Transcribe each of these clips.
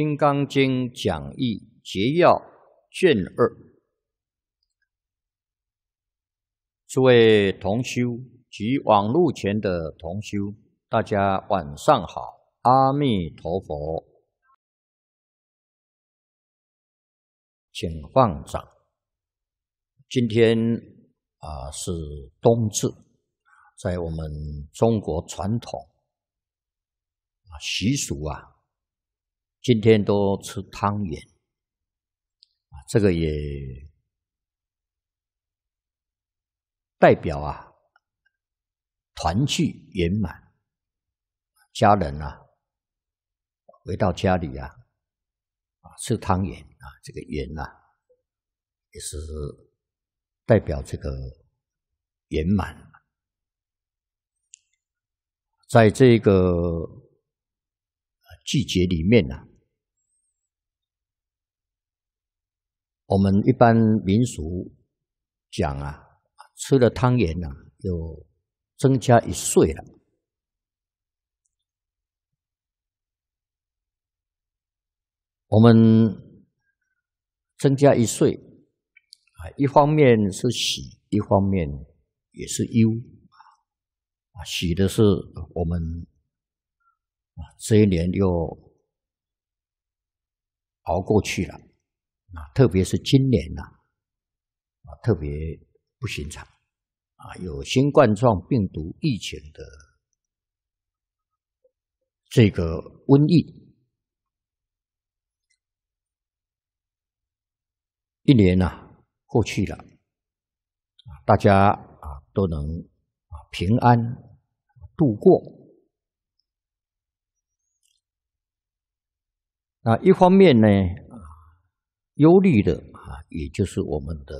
《金刚经》讲义节要卷二，诸位同修及网路前的同修，大家晚上好，阿弥陀佛，请放掌。今天啊是冬至，在我们中国传统习俗啊。今天都吃汤圆啊，这个也代表啊团聚圆满，家人啊回到家里啊，啊吃汤圆啊，这个圆啊也是代表这个圆满，在这个季节里面呢。我们一般民俗讲啊，吃了汤圆呢，就增加一岁了。我们增加一岁啊，一方面是喜，一方面也是忧啊。啊，喜的是我们啊，这一年又熬过去了。啊，特别是今年呐，啊，特别不寻常，啊，有新冠状病毒疫情的这个瘟疫，一年呐过去了，大家啊都能啊平安度过。啊，一方面呢，啊。忧虑的啊，也就是我们的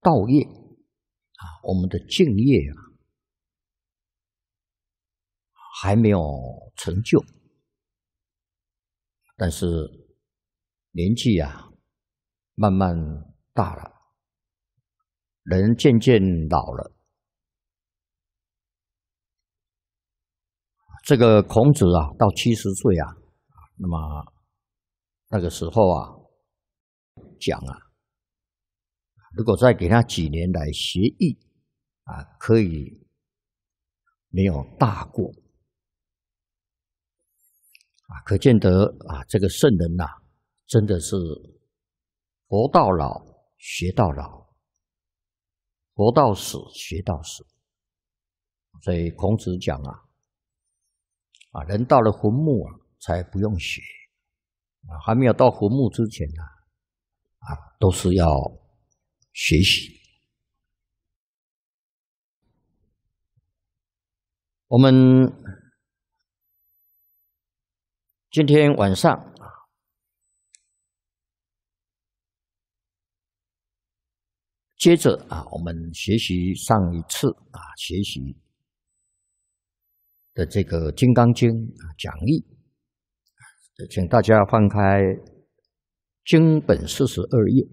道业啊，我们的敬业啊，还没有成就。但是年纪啊，慢慢大了，人渐渐老了。这个孔子啊，到七十岁啊，那么。那个时候啊，讲啊，如果再给他几年来学艺啊，可以没有大过啊，可见得啊，这个圣人呐，真的是活到老学到老，活到死学到死。所以孔子讲啊，啊，人到了坟墓啊，才不用学。啊，还没有到活墓之前呢，啊，都是要学习。我们今天晚上接着啊，我们学习上一次啊，学习的这个《金刚经》啊，讲义。请大家翻开经本四十二页，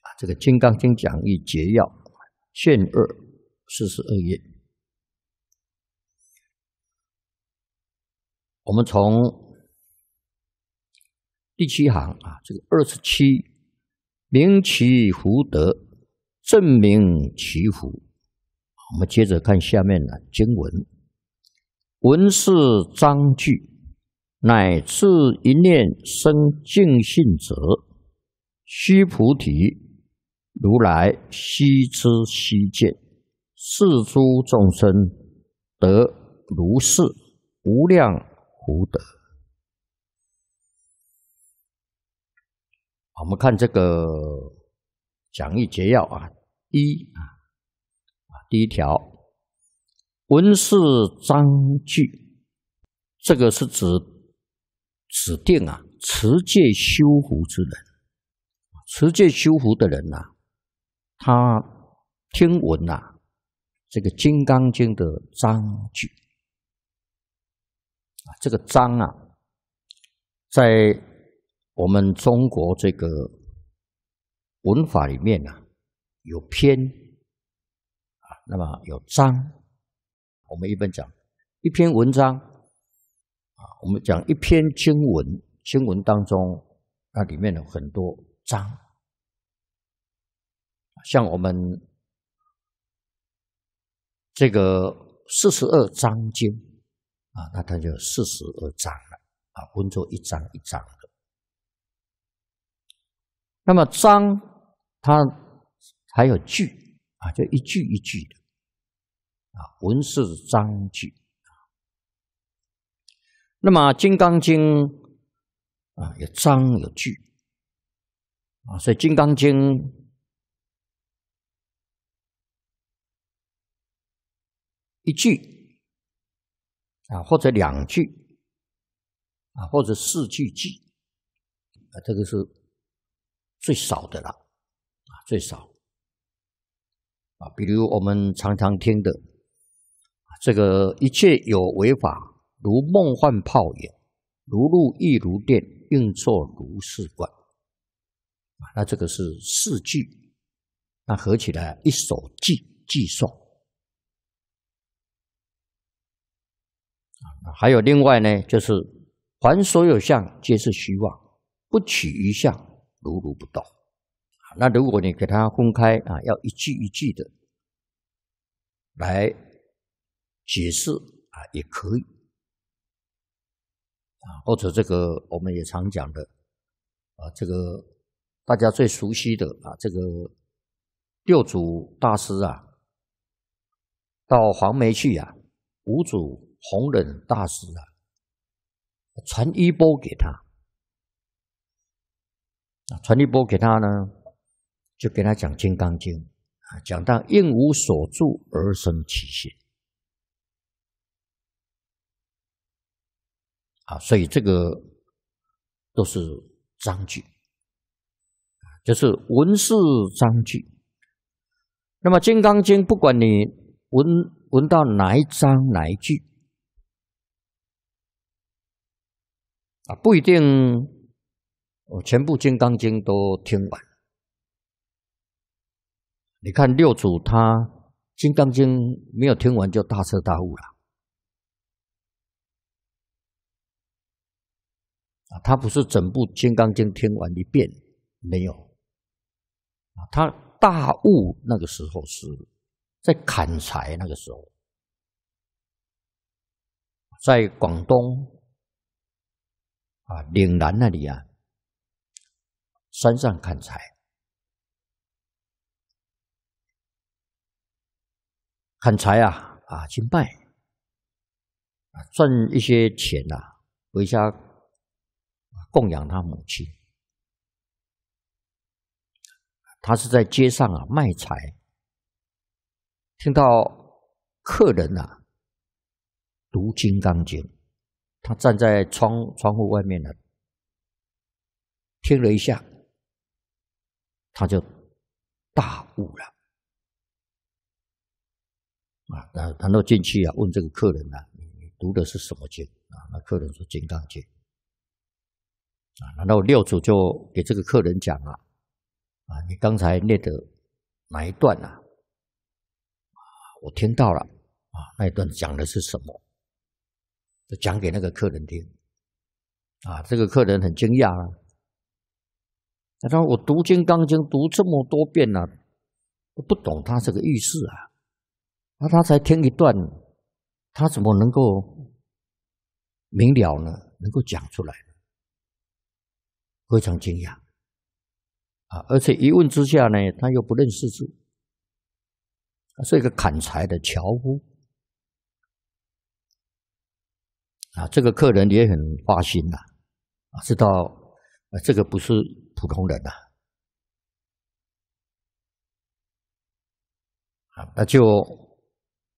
啊，这个《金刚经讲义解要》卷二四十二页，我们从第七行啊，这个二十七，名其福德，正名其福。我们接着看下面的经文，文是章句。乃至一念生净信者，须菩提，如来悉知悉见，是诸众生得如是无量无德。我们看这个讲义节要啊，一啊第一条文士章句，这个是指。指定啊，持戒修福之人，持戒修福的人呐，他听闻呐，这个《金刚经》的章句啊，这个章啊，在我们中国这个文法里面呢，有篇啊，那么有章，我们一般讲一篇文章。啊，我们讲一篇经文，经文当中，那里面有很多章，像我们这个四十二章经啊，那它就四十二章了啊，分作一章一章的。那么章它还有句啊，就一句一句的啊，文是章句。那么《金刚经》啊，有章有句啊，所以《金刚经》一句啊，或者两句啊，或者四句句啊，这个是最少的了啊，最少啊。比如我们常常听的这个“一切有为法”。如梦幻泡影，如露亦如电，应作如是观。那这个是四句，那合起来一首句句诵。还有另外呢，就是凡所有相，皆是虚妄，不取于相，如如不动。那如果你给它分开啊，要一句一句的来解释啊，也可以。或者这个我们也常讲的，啊，这个大家最熟悉的啊，这个六祖大师啊，到黄梅去啊，五祖弘忍大师啊，传衣钵给他，啊，传衣钵给他呢，就给他讲《金刚经》，啊，讲到应无所住而生其心。啊，所以这个都是章句，就是文是章句。那么《金刚经》，不管你闻闻到哪一章哪一句，啊，不一定我全部《金刚经》都听完。你看六祖他《金刚经》没有听完就大彻大悟了。啊，他不是整部《金刚经》听完一遍没有？啊，他大悟那个时候是在砍柴，那个时候在广东啊岭南那里啊，山上砍柴，砍柴啊啊去卖，赚一些钱呐回家。供养他母亲，他是在街上啊卖柴，听到客人啊读《金刚经》，他站在窗窗户外面呢，听了一下，他就大悟了。啊，那然后进去啊问这个客人啊，你你读的是什么经啊？那客人说《金刚经》。啊！然后六祖就给这个客人讲啊，啊，你刚才念的哪一段啊？我听到了啊，那一段讲的是什么？就讲给那个客人听。啊，这个客人很惊讶啊。他说：“我读《金刚经》读这么多遍了，我不懂他这个意思啊。那他才听一段，他怎么能够明了呢？能够讲出来？”非常惊讶啊！而且一问之下呢，他又不认识字，是一个砍柴的樵夫啊。这个客人也很花心呐，啊，知道这个不是普通人呐。啊，那就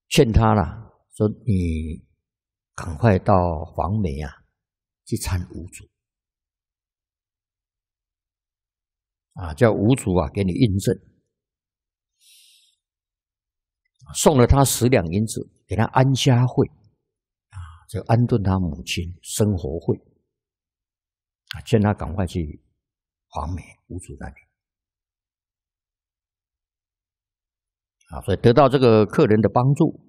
劝他了，说你赶快到黄梅啊去参五祖。啊，叫吴楚啊，给你印证，送了他十两银子，给他安家费，啊，就安顿他母亲生活费，啊，劝他赶快去黄梅吴楚那里，啊，所以得到这个客人的帮助，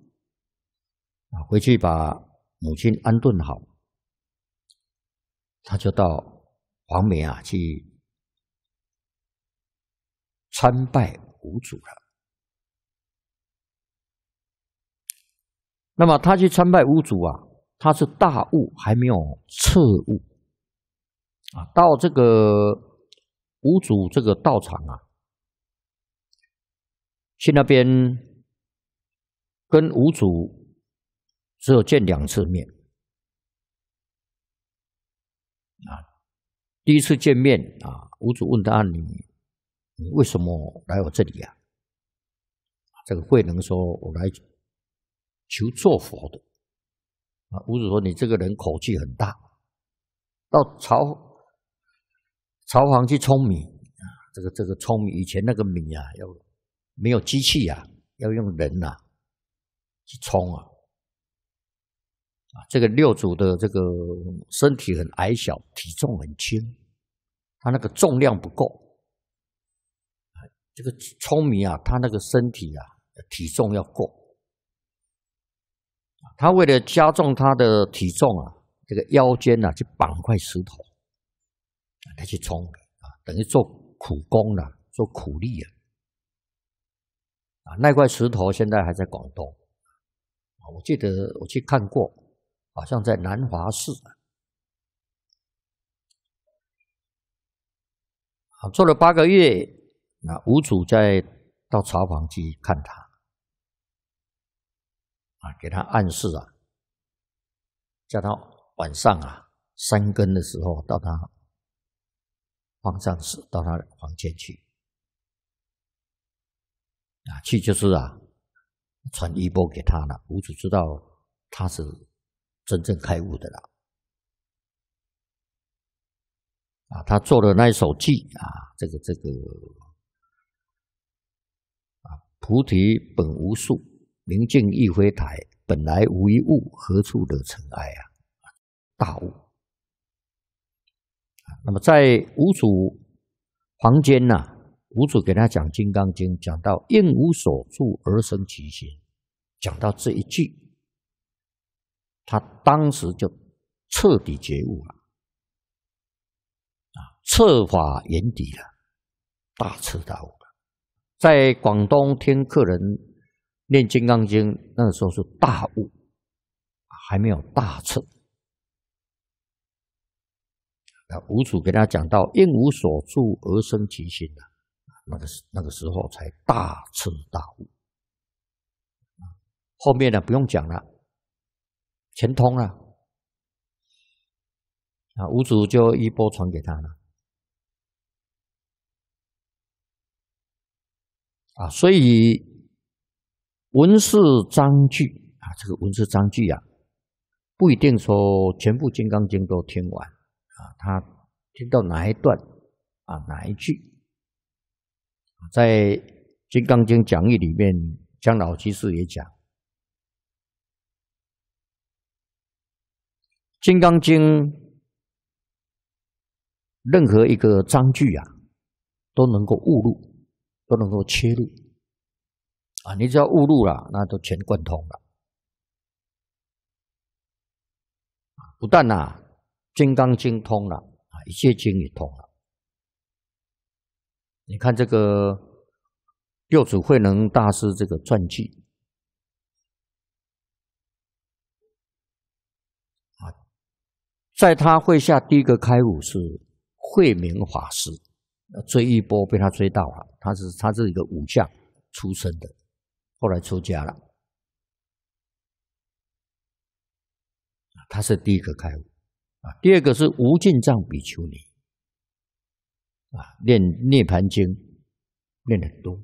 啊，回去把母亲安顿好，他就到黄梅啊去。参拜五祖了。那么他去参拜五祖啊，他是大悟还没有彻悟啊。到这个五祖这个道场啊，去那边跟五祖只有见两次面啊。第一次见面啊，五祖问他你。为什么来我这里呀？这个慧能说：“我来求做佛的。”啊，不是说：“你这个人口气很大，到朝朝房去冲米啊！这个这个冲米以前那个米啊，要没有机器啊，要用人呐去冲啊！啊，这个六祖的这个身体很矮小，体重很轻，他那个重量不够。”这个聪明啊，他那个身体啊，体重要过。他为了加重他的体重啊，这个腰间呢去绑块石头，他去冲啊，等于做苦工了，做苦力了。啊，那块石头现在还在广东，我记得我去看过，好像在南华寺。啊，做了八个月。那吴主在到朝房去看他，啊，给他暗示啊，叫他晚上啊三更的时候到他方上室到他房间去，啊，去就是啊传衣钵给他了。吴主知道他是真正开悟的了，啊，他做的那一手计啊，这个这个。菩提本无树，明镜亦非台，本来无一物，何处惹尘埃啊！大悟。那么在五祖房间呐，五祖给他讲《金刚经》，讲到“应无所住而生其心”，讲到这一句，他当时就彻底觉悟了啊，彻法眼底了，大彻大悟。在广东听客人念《金刚经》，那个时候是大悟，还没有大彻。那吴祖给大家讲到“应无所住而生其心”啊，那个那个时候才大彻大悟。后面呢，不用讲了，全通了。啊，吴祖就一波传给他了。啊，所以文士章句啊，这个文字章句啊，不一定说全部《金刚经》都听完啊，他听到哪一段啊，哪一句，在《金刚经讲义》里面，江老居士也讲，《金刚经》任何一个章句啊，都能够误入。都能够切入啊！你只要误入了，那都全贯通了。不但呐，《金刚经》通了啊，一切经也通了。你看这个六祖慧能大师这个传记啊，在他会下第一个开悟是慧明法师。追一波被他追到了，他是他是一个武将出身的，后来出家了他是第一个开悟啊，第二个是无尽藏比丘尼啊，念《涅盘经》念很多，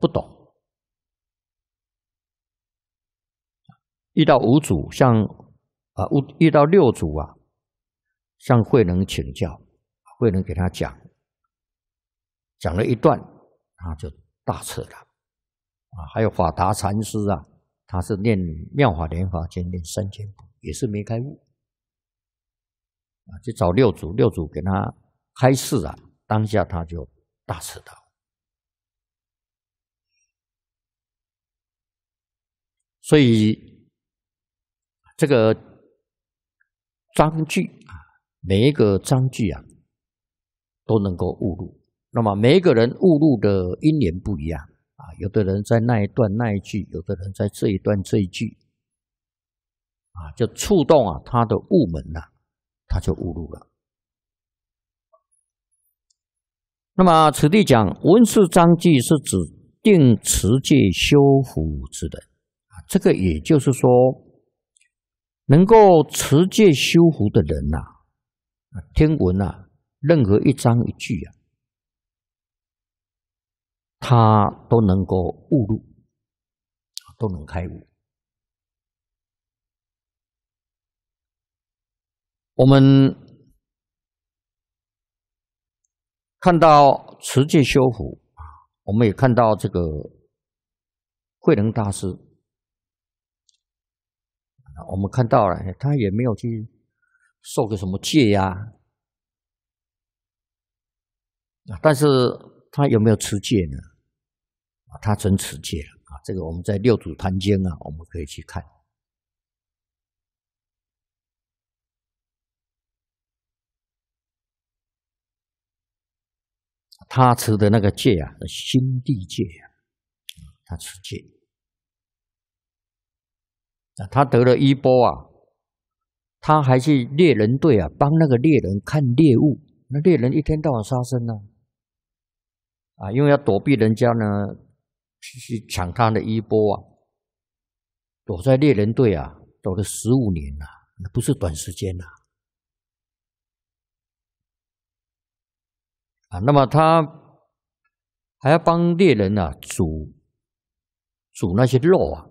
不懂，遇到五祖像啊，遇遇到六祖啊，向慧能请教，慧能给他讲。讲了一段，他就大彻了啊！还有法达禅师啊，他是念《妙法莲华经》念三千部，也是没开悟啊，就找六祖，六祖给他开示啊，当下他就大彻了。所以这个章句啊，每一个章句啊，都能够误入。那么每一个人误入的因缘不一样啊，有的人在那一段那一句，有的人在这一段这一句，啊，就触动啊他的误门呐，他就误入了。那么此地讲文士章句是指定持戒修福之人啊，这个也就是说，能够持戒修福的人呐，啊，听闻啊任何一章一句啊。他都能够悟入，都能开悟。我们看到持戒修福我们也看到这个慧能大师，我们看到了他也没有去受个什么戒呀，但是。他有没有持戒呢？他真持戒了啊！这个我们在六祖坛经啊，我们可以去看。他持的那个戒啊，新地戒啊，他持戒。啊，他得了衣钵啊，他还去猎人队啊，帮那个猎人看猎物。那猎人一天到晚杀生呢。啊，因为要躲避人家呢，去去抢他的衣钵啊，躲在猎人队啊，躲了十五年了，那不是短时间呐。啊，那么他还要帮猎人啊煮煮那些肉啊，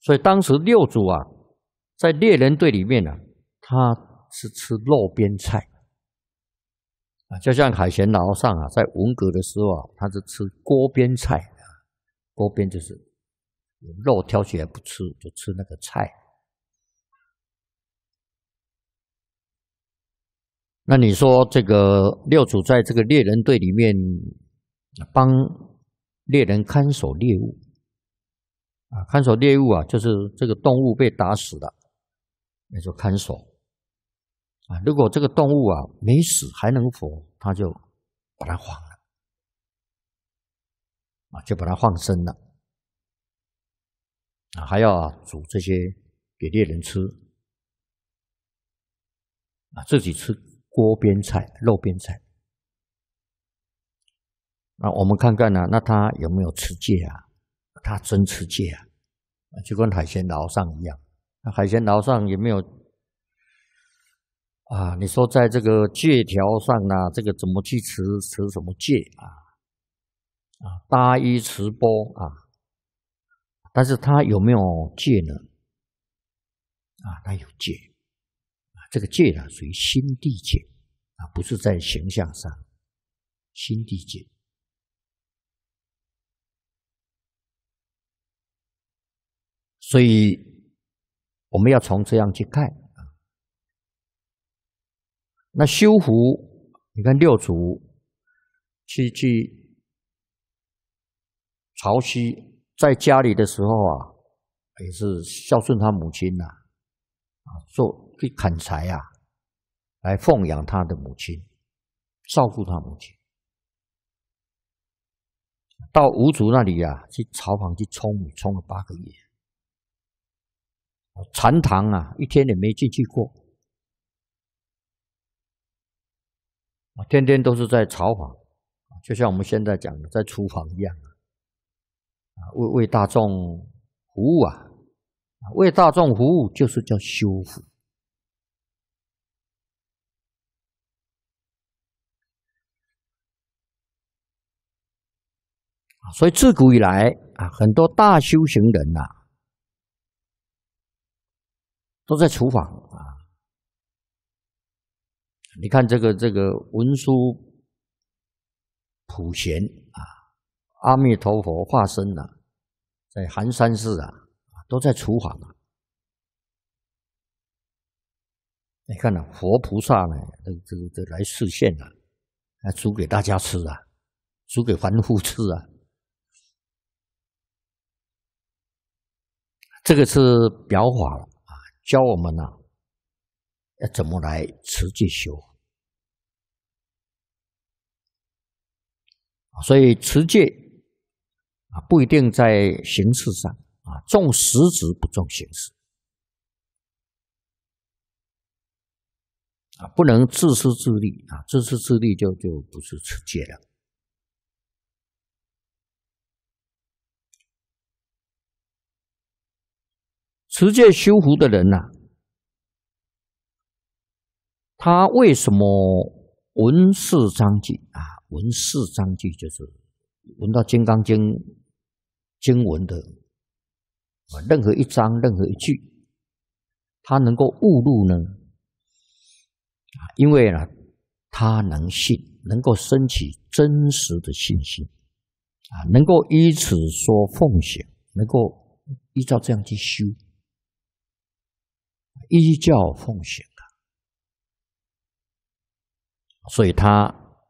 所以当时六祖啊在猎人队里面呢，他是吃肉边菜。就像海贤老上啊，在文革的时候，啊，他是吃锅边菜，锅边就是有肉挑起来不吃，就吃那个菜。那你说这个六祖在这个猎人队里面帮猎人看守猎物啊，看守猎物啊，就是这个动物被打死了，那就看守。如果这个动物啊没死还能活，他就把它放了，啊，就把它放生了，啊，还要煮这些给猎人吃，啊，自己吃锅边菜、肉边菜。那我们看看呢，那他有没有吃戒啊？他真吃戒啊，就跟海鲜捞上一样。那海鲜捞上也没有。啊，你说在这个借条上呢，这个怎么去持持什么戒啊？啊，搭衣持钵啊，但是他有没有戒呢？啊，他有戒，啊，这个戒呢属于心地戒啊，不是在形象上，心地戒。所以我们要从这样去看。那修福，你看六祖去去潮汐，在家里的时候啊，也是孝顺他母亲呐，啊，做去砍柴啊，来奉养他的母亲，照顾他母亲。到五祖那里呀，去朝房去冲冲了八个月，禅堂啊，一天也没进去过。啊，天天都是在炒房，就像我们现在讲的在厨房一样啊，为为大众服务啊，为大众服务就是叫修复所以自古以来啊，很多大修行人呐，都在厨房啊。你看这个这个文殊普贤啊，阿弥陀佛化身呐，在寒山寺啊，都在厨法啊。你看呐，佛菩萨呢，这个这这来示现了，来煮给大家吃啊，煮给凡夫吃啊。这个是表法了啊，教我们呢。要怎么来持戒修？所以持戒啊，不一定在形式上啊，重实质不重形式啊，不能自私自利啊，自私自利就就不是持戒了。持戒修福的人呐。他为什么闻四章句啊？闻四章句就是闻到《金刚经》经文的任何一章、任何一句，他能够悟入呢？因为呢，他能信，能够升起真实的信心，啊，能够依此说奉行，能够依照这样去修，依教奉行。所以他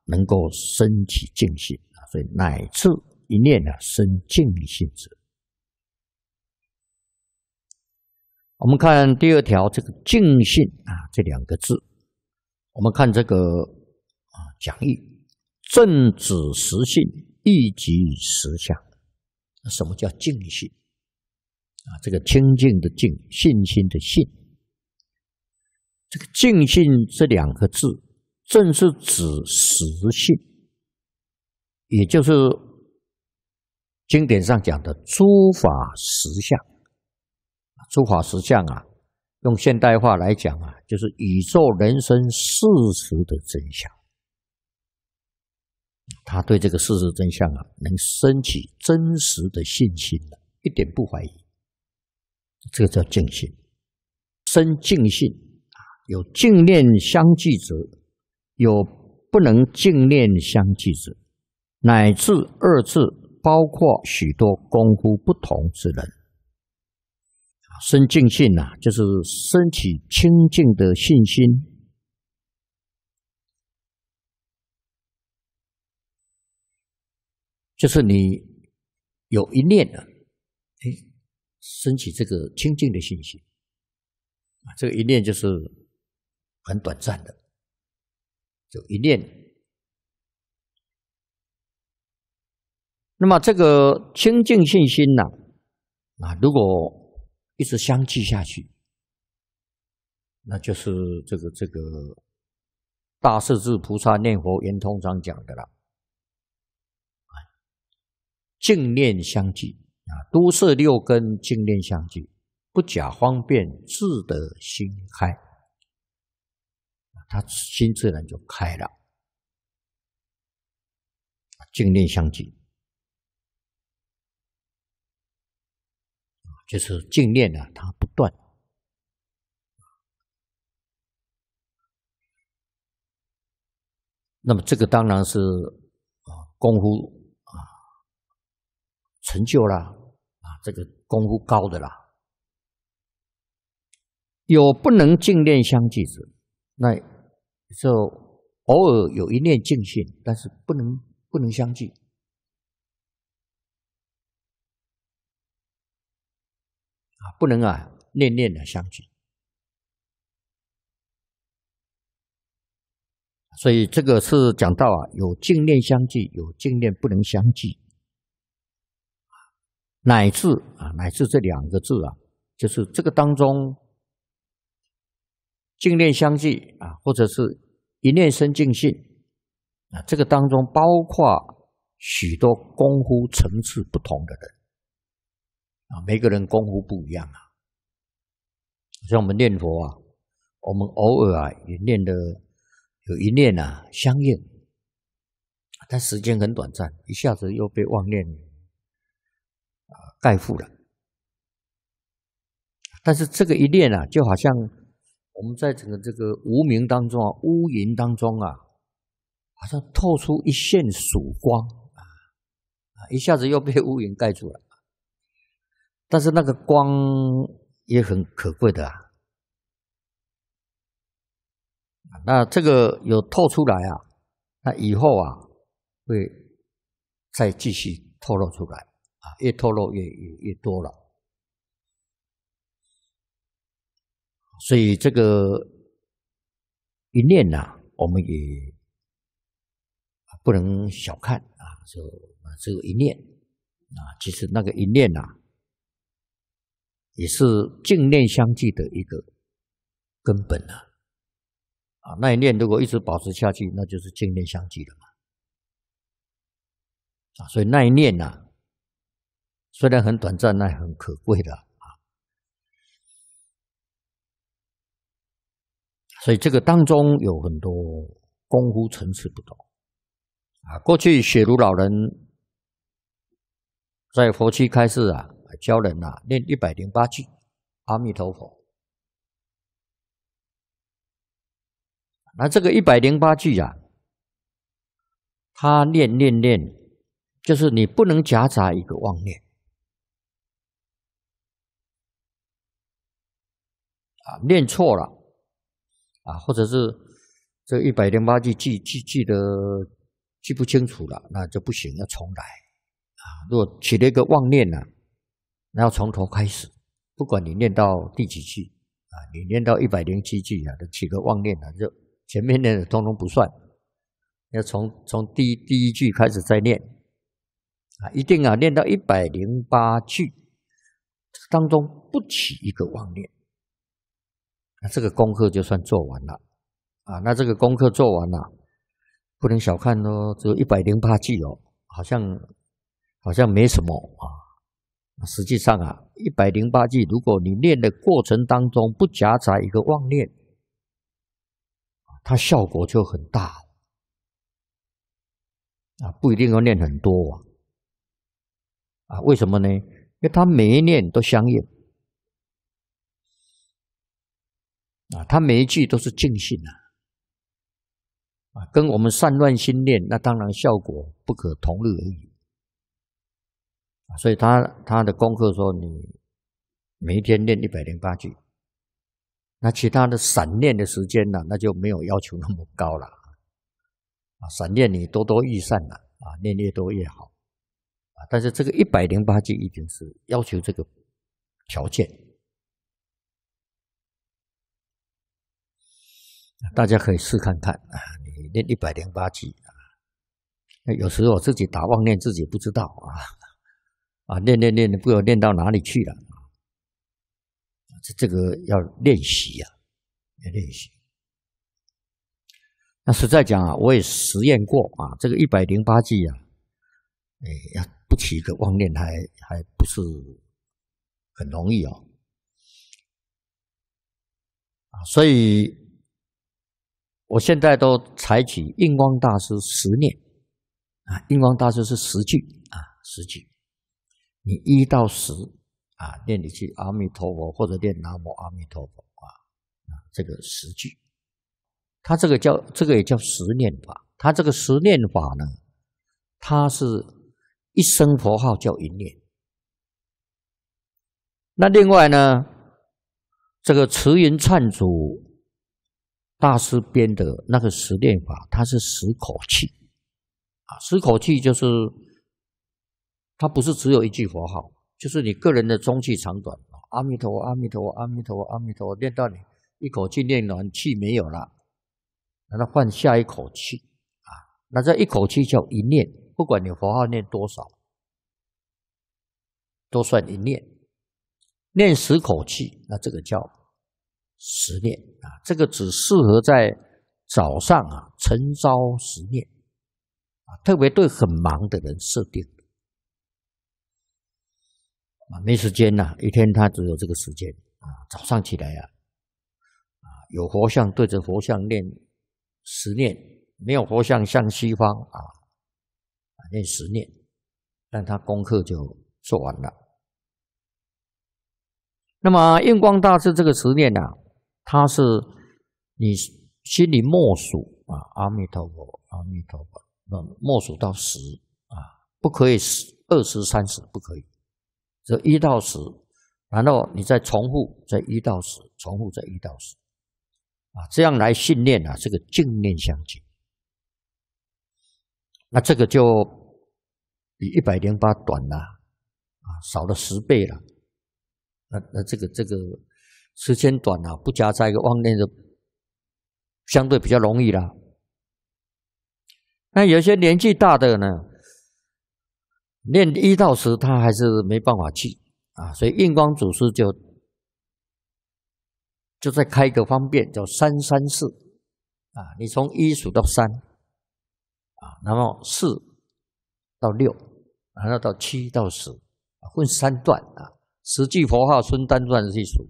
能够生起净心啊，所以乃至一念呢生净心者。我们看第二条这个“净信”啊这两个字，我们看这个啊讲义正指实信，一即实相。那什么叫净信啊？这个清净的净，信心的信，这个“净信”这两个字。正是指实性，也就是经典上讲的诸法实相。诸法实相啊，用现代化来讲啊，就是宇宙人生事实的真相。他对这个事实真相啊，能升起真实的信心一点不怀疑。这个叫静心，生静信啊，有静念相继者。有不能净念相继者，乃至二字，包括许多功夫不同之人。生净性呐，就是升起清净的信心，就是你有一念的，哎，升起这个清净的信心，这个一念就是很短暂的。就一念，那么这个清净信心呐，啊，如果一直相继下去，那就是这个这个大势至菩萨念佛圆通常讲的了，啊，净念相继啊，都是六根净念相继，不假方便，自得心开。他心自然就开了，静念相继，就是静念呢，它不断。那么这个当然是啊功夫啊成就了啊，这个功夫高的啦，有不能静念相继者，那。就偶尔有一念净心，但是不能不能相继啊，不能啊，念念的相继。所以这个是讲到啊，有净念相继，有净念不能相继，乃至啊乃至这两个字啊，就是这个当中。净念相继啊，或者是一念生净性啊，这个当中包括许多功夫层次不同的人啊，每个人功夫不一样啊。像我们念佛啊，我们偶尔啊也念的有一念啊相应，但时间很短暂，一下子又被妄念啊盖覆了。但是这个一念啊，就好像。我们在整个这个无名当中啊，乌云当中啊，好像透出一线曙光啊，一下子又被乌云盖住了。但是那个光也很可贵的啊。那这个有透出来啊，那以后啊会再继续透露出来啊，越透露越越越多了。所以这个一念呐，我们也不能小看啊，就只有一念啊，其实那个一念呐，也是净念相继的一个根本啊。啊，那一念如果一直保持下去，那就是净念相继了嘛。啊，所以那一念呐，虽然很短暂，那也很可贵的。所以这个当中有很多功夫层次不同啊。过去雪庐老人在佛期开示啊，教人啊念一百零八句阿弥陀佛。那这个一百零八句啊，他念念念，就是你不能夹杂一个妄念啊，念错了。啊，或者是这一百零八句记记记得记不清楚了，那就不行，要重来啊！如果起了一个妄念呢，那要从头开始，不管你念到第几句啊，你念到一百零七句啊，起个妄念了，就前面念的通通不算，要从从第一第一句开始再念啊！一定啊，念到一百零八句当中不起一个妄念。那这个功课就算做完了，啊，那这个功课做完了，不能小看哦，有一百零八句哦，好像好像没什么啊，实际上啊，一百零八句，如果你练的过程当中不夹杂一个妄念，它效果就很大，啊，不一定要练很多啊，啊，为什么呢？因为它每一念都相应。啊，他每一句都是尽兴呐，啊，跟我们散乱心念，那当然效果不可同日而语。所以他他的功课说，你每一天念一百零八句，那其他的散念的时间呢，那就没有要求那么高了。啊，散念你多多益善了，啊，念越多越好。啊，但是这个一百零八句一定是要求这个条件。大家可以试看看啊，你念一百零八句啊，有时候我自己打妄念，自己不知道啊，啊，念念念，不知道念到哪里去了这这个要练习呀，要练习。那实在讲啊，我也实验过啊，这个一百零八句啊，哎，要不起一个妄念，还还不是很容易哦，啊，所以。我现在都采取印光大师十念，啊，印光大师是十句，啊，十句，你一到十啊念你去阿弥陀佛，或者念南无阿弥陀佛啊，啊，这个十句，他这个叫这个也叫十念法，他这个十念法呢，他是一声佛号叫一念，那另外呢，这个慈云忏主。大师编的那个十念法，它是十口气，啊，十口气就是，它不是只有一句佛号，就是你个人的中气长短。阿弥陀，阿弥陀，阿弥陀，阿弥陀，念到你一口气念完，气没有了，那换下一口气，啊，那这一口气叫一念，不管你佛号念多少，都算一念，念十口气，那这个叫。十念啊，这个只适合在早上啊晨朝十念啊，特别对很忙的人设定啊，没时间呐，一天他只有这个时间啊，早上起来啊啊，有佛像对着佛像念十念，没有佛像向西方啊念十念，但他功课就做完了。那么印光大师这个十念呐。他是你心里默数啊，阿弥陀佛，阿弥陀佛，那默数到十啊，不可以十，二十、三十不可以，这一到十，然后你再重复再一到十，重复再一到十，啊，这样来训练啊，这个净念相境，那这个就比一百零八短了啊，少了十倍了，那那这个这个。时间短啊，不夹杂一个妄念的，相对比较容易啦。那有些年纪大的呢，念一到十，他还是没办法去啊。所以印光祖师就，就再开一个方便，叫三三四啊。你从一数到三，啊，然后四到六，然后到七到十，分三段啊。十句佛号分三段去数。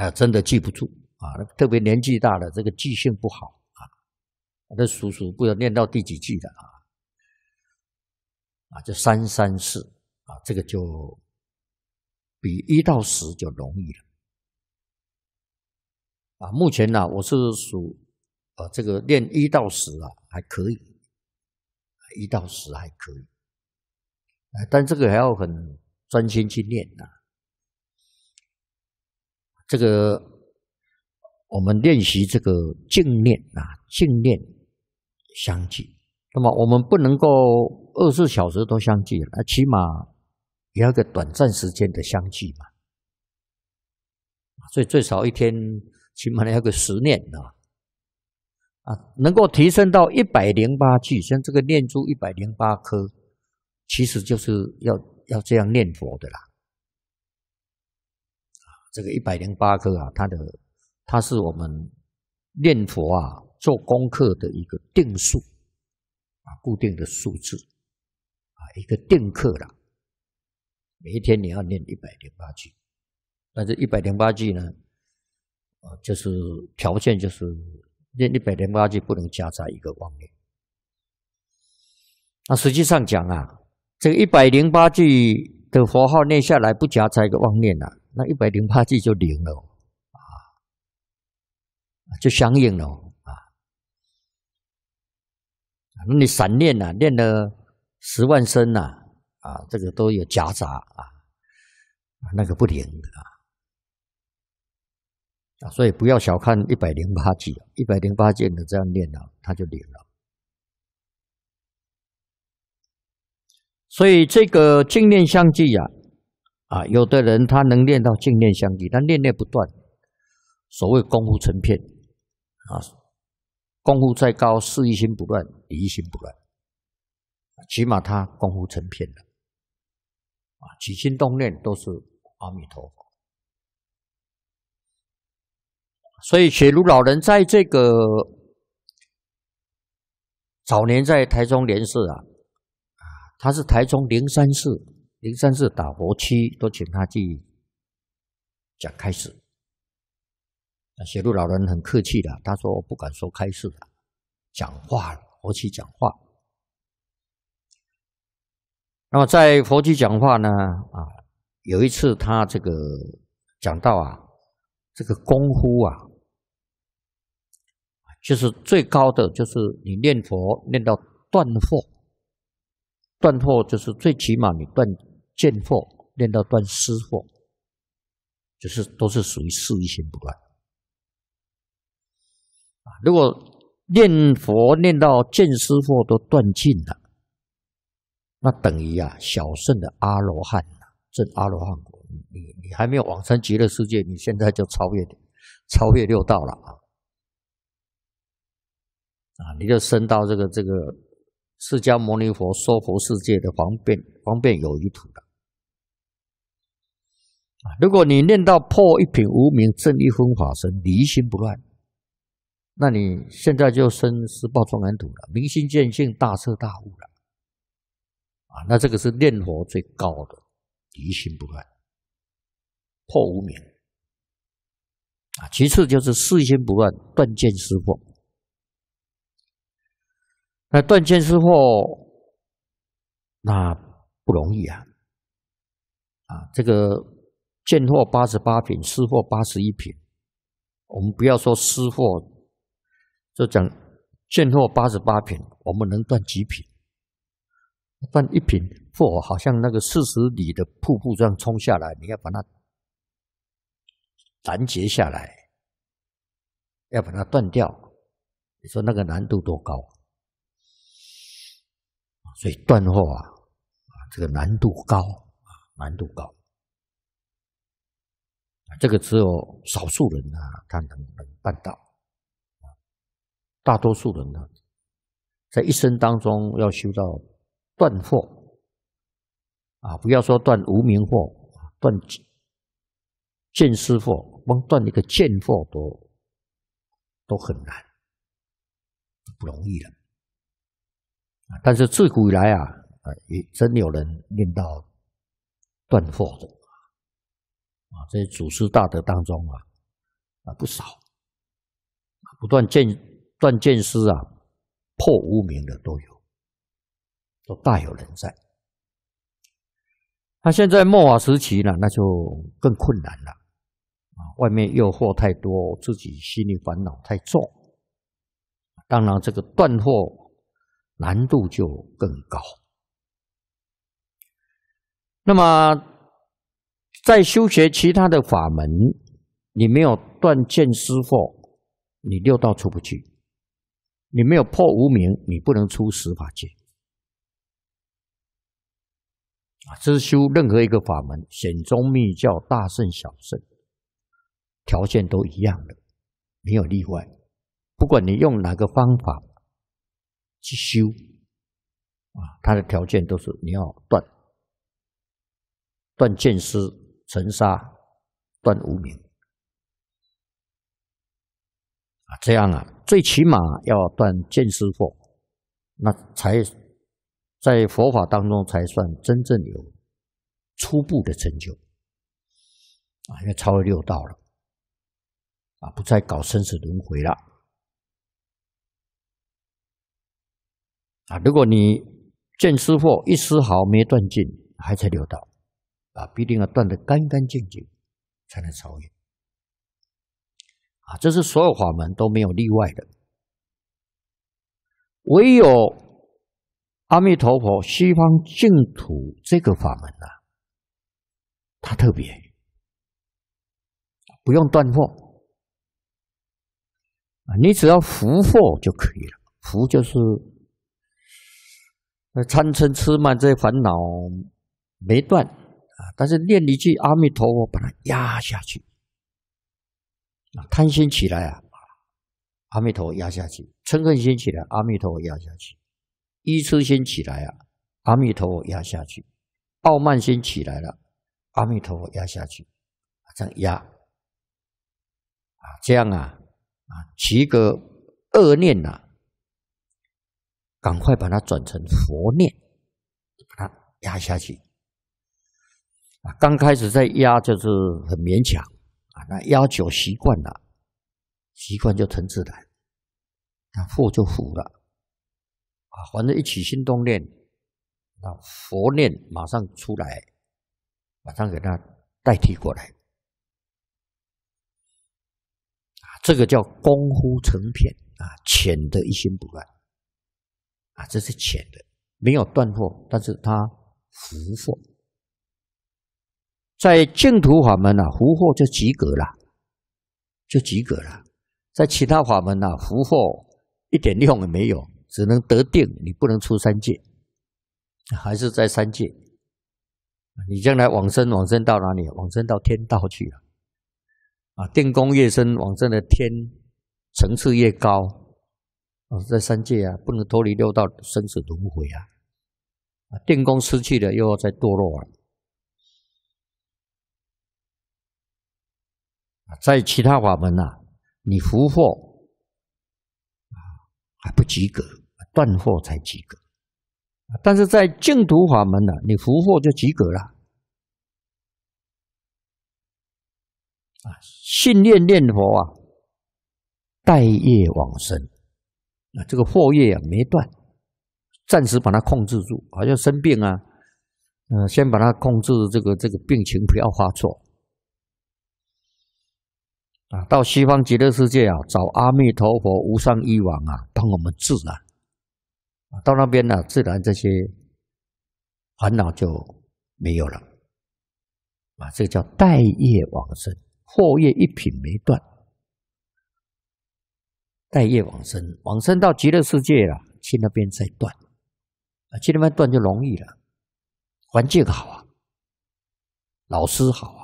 啊，真的记不住啊！特别年纪大了，这个记性不好啊。那数数不要念到第几句的啊，啊，就三三四啊，这个就比一到十就容易了啊。目前呢，我是数，啊，这个念一到十啊，还可以，一到十还可以，啊，但这个还要很专心去念呐。这个我们练习这个净念啊，净念相继。那么我们不能够二十四小时都相继，那起码也要个短暂时间的相继嘛。所以最少一天，起码要个十念啊，啊，能够提升到一百零八句，像这个念珠一百零八颗，其实就是要要这样念佛的啦。这个一百零八颗啊，它的它是我们念佛啊做功课的一个定数啊，固定的数字啊，一个定课啦。每一天你要念一百零八句，但是一百零八句呢，啊，就是条件就是念一百零八句不能夹杂一个妄念。那实际上讲啊，这个一百零八句的佛号念下来不夹杂一个妄念呐。那一百零八计就灵了，啊，就相应了，啊，那你散念呐，念了十万声呐，啊，这个都有夹杂啊，那个不灵的啊，啊，所以不要小看一百零八计，一百零八件的这样念啊，它就灵了。所以这个净念相继呀。啊，有的人他能练到静念相依，但念念不断。所谓功夫成片，啊，功夫再高，事一心不乱，理一心不乱，起码他功夫成片了。啊，起心动念都是阿弥陀佛。所以雪茹老人在这个早年在台中莲寺啊，啊，他是台中灵山寺。零三四打佛七都请他去讲开始。那雪路老人很客气的，他说不敢说开始了，讲话了，佛七讲话。那么在佛七讲话呢，啊，有一次他这个讲到啊，这个功夫啊，就是最高的就是你念佛念到断惑，断惑就是最起码你断。见佛念到断失货，就是都是属于事欲心不乱。啊！如果念佛念到见师货都断尽了，那等于啊小圣的阿罗汉呐，正阿罗汉果，你你还没有往生极乐世界，你现在就超越超越六道了啊！啊，你就升到这个这个释迦牟尼佛说佛世界的方便方便有余土了。啊，如果你念到破一品无名，正一分法身，离心不乱，那你现在就生十报庄严土了，明心见性，大彻大悟了。啊，那这个是念佛最高的，离心不乱，破无名。啊，其次就是四心不乱，断见思惑。那断见思惑，那不容易啊。啊，这个。见货八十八品，失货八十一品。我们不要说失货，就讲见货八十八品，我们能断几品？断一品货，好像那个四十里的瀑布这样冲下来，你要把它拦截下来，要把它断掉。你说那个难度多高？所以断货啊，这个难度高啊，难度高。这个只有少数人啊，他能能办到，大多数人呢，在一生当中要修到断货，啊，不要说断无名货，断见失货，光断一个见货都都很难，不容易了。但是自古以来啊，啊，也真有人练到断货的。啊，在祖师大德当中啊，啊不少，不断见断见师啊，破无明的都有，都大有人在。那现在末法时期呢，那就更困难了，啊，外面诱惑太多，自己心里烦恼太重，当然这个断惑难度就更高。那么。在修学其他的法门，你没有断见思惑，你六道出不去；你没有破无明，你不能出十法界。啊，这是修任何一个法门，显宗、密教、大圣、小圣，条件都一样的，没有例外。不管你用哪个方法去修，啊，它的条件都是你要断断见思。尘沙断无明啊，这样啊，最起码要断见思惑，那才在佛法当中才算真正有初步的成就啊，要超越六道了啊，不再搞生死轮回了啊！如果你见思惑一丝毫没断尽，还在六道。啊，必定要断得干干净净，才能超越。啊，这是所有法门都没有例外的，唯有阿弥陀佛西方净土这个法门呢，它特别不用断货啊，你只要福祸就可以了，福就是那贪嗔痴慢这些烦恼没断。但是念一句阿弥陀佛，把它压下去。贪心起来啊，阿弥陀佛压下去；嗔恨心起来，阿弥陀佛压下去；依痴心起来啊，阿弥陀佛压下去；傲慢心起来了，阿弥陀佛压下去。这样压啊，这样啊啊，几个恶念呐，赶快把它转成佛念，把它压下去。啊，刚开始在压就是很勉强啊，那压久习惯了，习惯就成自然，那祸就福了，啊，反正一起心动念，那佛念马上出来，马上给他代替过来，啊，这个叫功夫成片啊，浅的一心不乱，啊，这是浅的，没有断货，但是他福祸。在净土法门啊，福祸就及格了，就及格了。在其他法门啊，福祸一点用也没有，只能得定，你不能出三界，还是在三界。你将来往生，往生到哪里？往生到天道去了。啊，定功越深，往生的天层次越高。啊，在三界啊，不能脱离六道生死轮回啊。啊，定功失去了，又要再堕落了。在其他法门呐，你福祸啊还不及格，断货才及格。但是在净土法门呢，你福祸就及格了。啊，信念念佛啊，待业往生啊，这个祸业啊没断，暂时把它控制住，好像生病啊，嗯，先把它控制这个这个病情不要发作。啊，到西方极乐世界啊，找阿弥陀佛无上一往啊，帮我们自然，到那边呢，自然这些烦恼就没有了。啊，这叫待业往生，祸业一品没断，待业往生，往生到极乐世界了，去那边再断，啊，去那边断就容易了，环境好啊，老师好。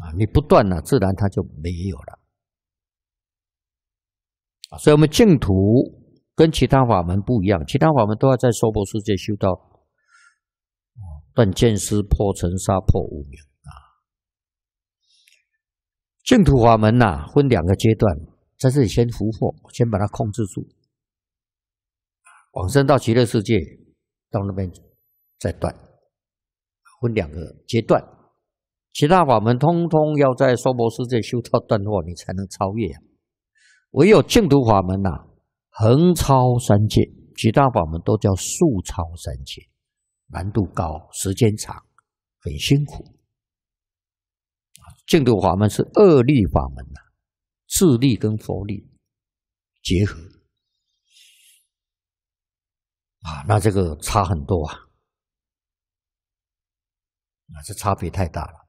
啊，你不断了，自然它就没有了。啊，所以我们净土跟其他法门不一样，其他法门都要在娑婆世界修到断见思、破尘沙、破无明啊。净土法门呐，分两个阶段，在这里先俘获，先把它控制住，往生到极乐世界，到那边再断，分两个阶段。其他法门通通要在娑婆世界修到断货，你才能超越。唯有净土法门呐，横超三界；其他法门都叫竖超三界，难度高，时间长，很辛苦。啊，净土法门是二力法门呐，智力跟佛力结合。啊，那这个差很多啊，啊，这差别太大了。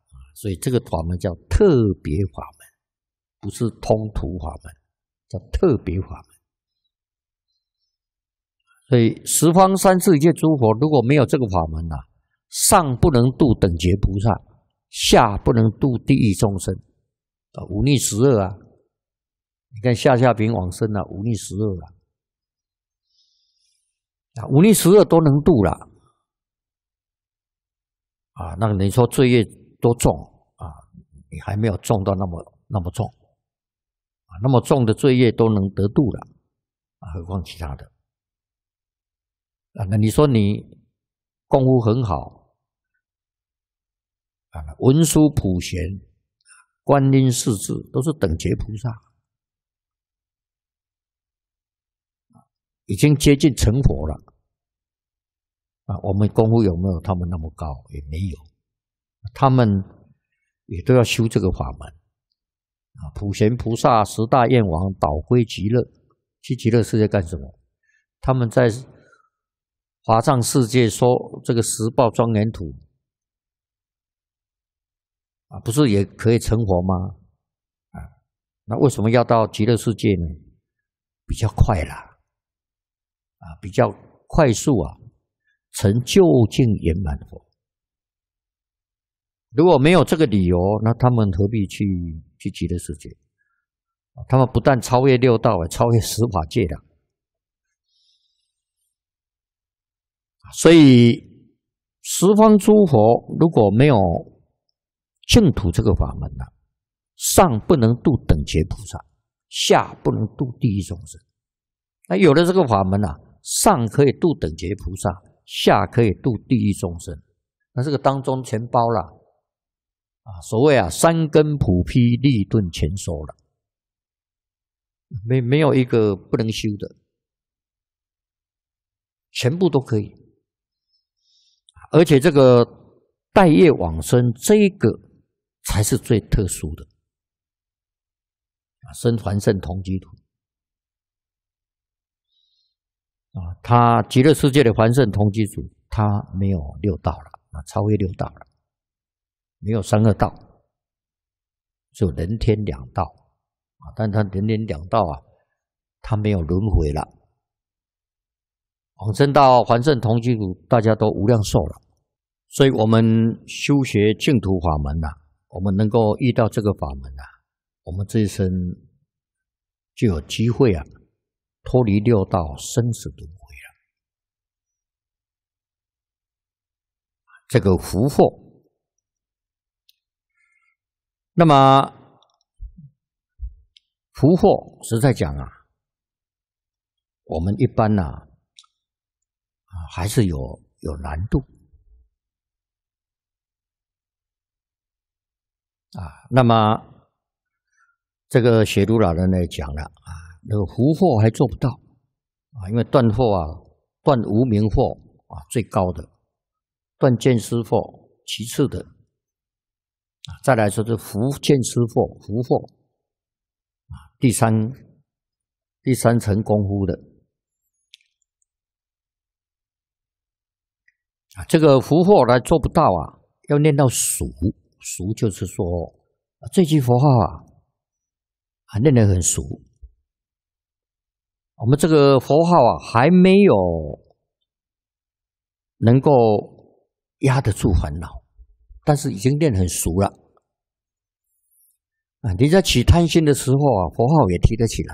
所以这个法门叫特别法门，不是通途法门，叫特别法门。所以十方三世一切诸佛如果没有这个法门呐，上不能度等觉菩萨，下不能度地狱众生啊，五逆十恶啊，你看下下品往生啊，五逆十恶啊，啊五逆十恶都能度了，啊，那你说罪业？多重啊！你还没有重到那么那么重啊！那么重的罪业都能得度了啊，何况其他的啊？那你说你功夫很好啊，文殊普贤、观音四子都是等觉菩萨，已经接近成佛了啊！我们功夫有没有他们那么高？也没有。他们也都要修这个法门啊！普贤菩萨、十大愿王导归极乐，去极乐世界干什么？他们在华藏世界说这个十报庄严土啊，不是也可以成佛吗？啊，那为什么要到极乐世界呢？比较快啦，啊，比较快速啊，成就近圆满佛。如果没有这个理由，那他们何必去去极乐世界？他们不但超越六道，哎，超越十法界了。所以十方诸佛如果没有净土这个法门呢，上不能度等觉菩萨，下不能度第一众生。那有了这个法门呢，上可以度等觉菩萨，下可以度第一众生。那这个当中全包了。啊，所谓啊，三根普披，立顿全收了，没没有一个不能修的，全部都可以。而且这个待业往生，这个才是最特殊的啊，生凡圣同居土啊，他极乐世界的凡圣同居土，他没有六道了啊，超越六道了。没有三个道，就人天两道啊。但他人天两道啊，他没有轮回了。往生道、凡圣同居土，大家都无量寿了。所以我们修学净土法门呐，我们能够遇到这个法门啊，我们这一生就有机会啊，脱离六道生死轮回了。这个福祸。那么，福祸，实在讲啊，我们一般呢、啊还是有有难度，啊，那么这个学儒老人来讲了啊，那个福祸还做不到啊，因为断货啊，断无名货啊最高的，断见失祸其次的。再来说是福建失祸，福祸啊，第三，第三层功夫的，啊，这个福祸来做不到啊，要念到熟，熟就是说，这句佛号啊，啊，念得很熟。我们这个佛号啊，还没有能够压得住烦恼，但是已经念很熟了。啊，你在起贪心的时候啊，佛号也提得起来；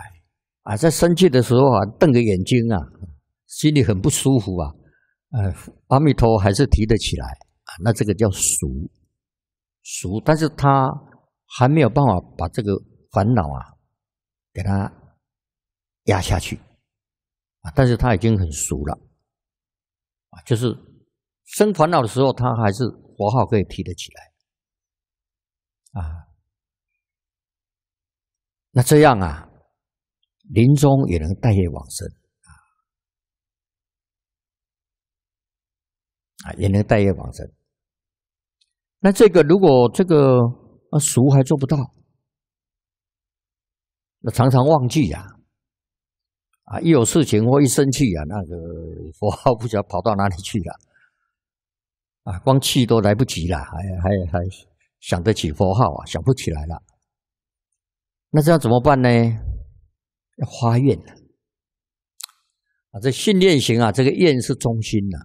啊，在生气的时候啊，瞪着眼睛啊，心里很不舒服啊，呃，阿弥陀还是提得起来啊。那这个叫熟熟，但是他还没有办法把这个烦恼啊给他压下去啊。但是他已经很熟了啊，就是生烦恼的时候，他还是佛号可以提得起来啊。那这样啊，临终也能带业往生啊，啊，也能带业往生。那这个如果这个俗还做不到，那常常忘记呀，啊，一有事情或一生气啊，那个佛号不晓得跑到哪里去了，啊，光气都来不及了，还还还想得起佛号啊，想不起来了。那这样怎么办呢？要发愿啊！这训练型啊，这个愿是中心呐。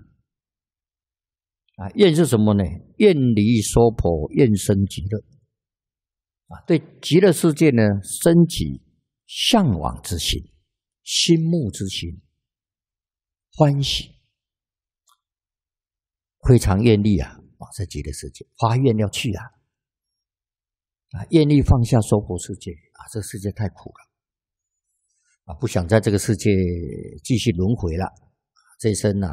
啊，愿是什么呢？愿离娑婆，愿生极乐。啊，对极乐世界呢，升起向往之心、心目之心、欢喜，非常愿意啊！啊，这极乐世界，发愿要去啊！啊，愿力放下娑婆世界。啊，这世界太苦了，啊，不想在这个世界继续轮回了，这一生呢，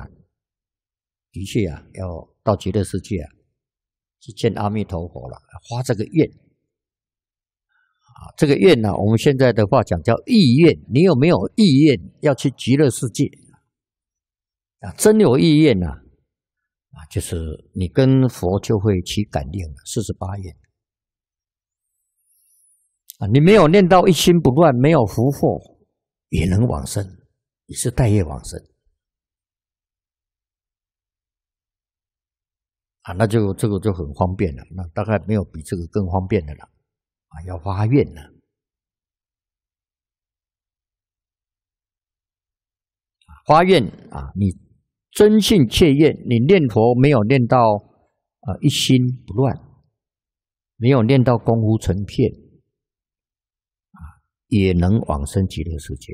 的确啊，要到极乐世界啊，去见阿弥陀佛了，发这个愿，啊，这个愿呢，我们现在的话讲叫意愿，你有没有意愿要去极乐世界？啊，真有意愿呢，啊，就是你跟佛就会起感应了，四十八愿。啊，你没有念到一心不乱，没有福祸，也能往生，也是待业往生。啊，那就这个就很方便了。那大概没有比这个更方便的了。啊，要发愿呢，发愿啊，你真信切愿，你念佛没有念到啊一心不乱，没有念到功夫成片。也能往生极乐世界，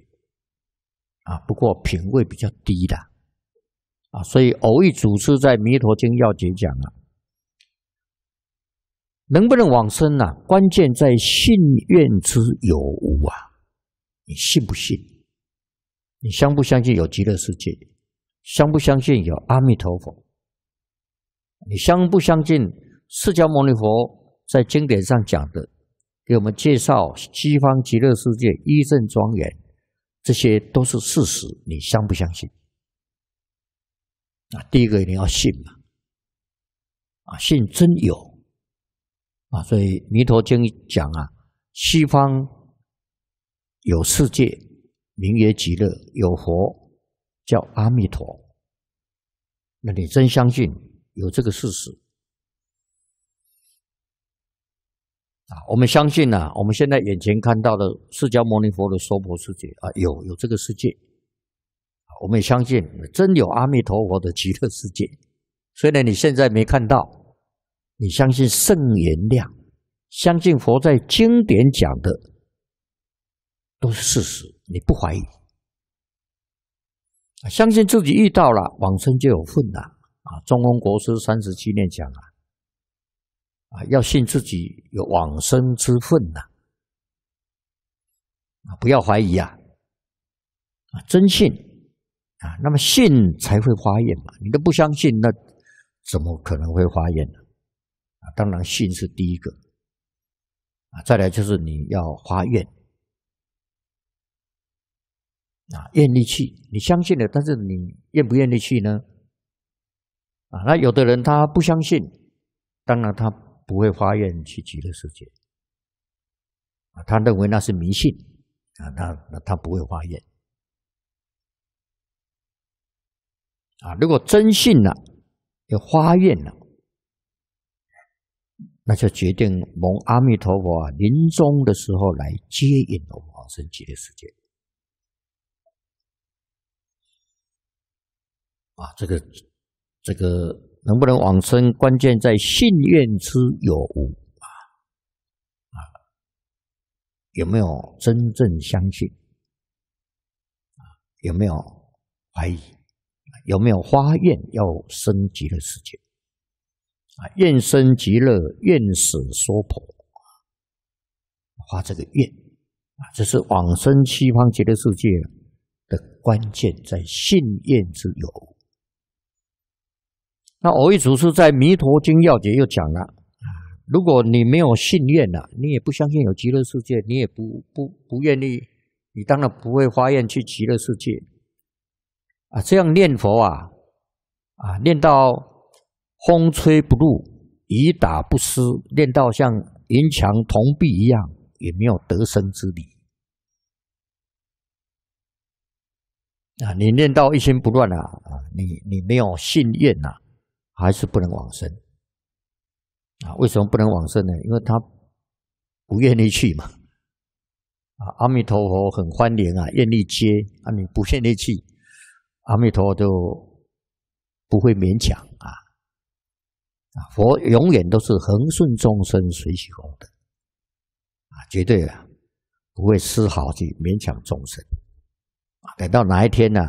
啊，不过品位比较低的，啊，所以偶遇祖师在《弥陀经要解》讲啊，能不能往生呐，关键在信愿之有无啊！你信不信？你相不相信有极乐世界？相不相信有阿弥陀佛？你相不相信释迦牟尼佛在经典上讲的？给我们介绍西方极乐世界一正庄严，这些都是事实，你相不相信？啊，第一个一定要信嘛，啊，信真有，啊，所以弥陀经讲啊，西方有世界名曰极乐，有佛叫阿弥陀，那你真相信有这个事实？啊，我们相信呢，我们现在眼前看到的释迦牟尼佛的娑婆世界啊，有有这个世界，我们也相信真有阿弥陀佛的极乐世界，虽然你现在没看到，你相信圣言量，相信佛在经典讲的都是事实，你不怀疑，相信自己遇到了往生就有份了啊。中庸国师三十七年讲啊。啊，要信自己有往生之分呐！啊，不要怀疑啊！啊，真信啊，那么信才会发愿嘛。你都不相信，那怎么可能会发愿呢？啊，当然信是第一个啊，再来就是你要发愿啊，愿力去。你相信了，但是你愿不愿意去呢？啊，那有的人他不相信，当然他。不会发愿去极乐世界，他认为那是迷信，啊，那那他不会发愿，啊，如果真信了，要发愿了，那就决定蒙阿弥陀佛啊临终的时候来接引我们往生极乐世界，啊，这个这个。能不能往生，关键在信愿之有无啊！啊，有没有真正相信？有没有怀疑？有没有发愿要升极乐世界？啊，愿生极乐，愿死娑婆，发这个愿啊，这是往生西方极乐世界的关键，在信愿之有。那偶一祖师在《弥陀经要解》又讲了啊，如果你没有信念呐，你也不相信有极乐世界，你也不不不愿意，你当然不会发愿去极乐世界啊。这样念佛啊，啊，念到风吹不入，雨打不湿，念到像银墙铜壁一样，也没有得生之理啊。你念到一心不乱啊，啊，你你没有信念呐。还是不能往生啊？为什么不能往生呢？因为他不愿意去嘛。啊，阿弥陀佛很欢迎啊，愿意接啊，你不愿意去，阿弥陀佛就不会勉强啊。啊，佛永远都是恒顺众生随喜功德啊，绝对啊，不会丝毫去勉强众生。啊，等到哪一天呢？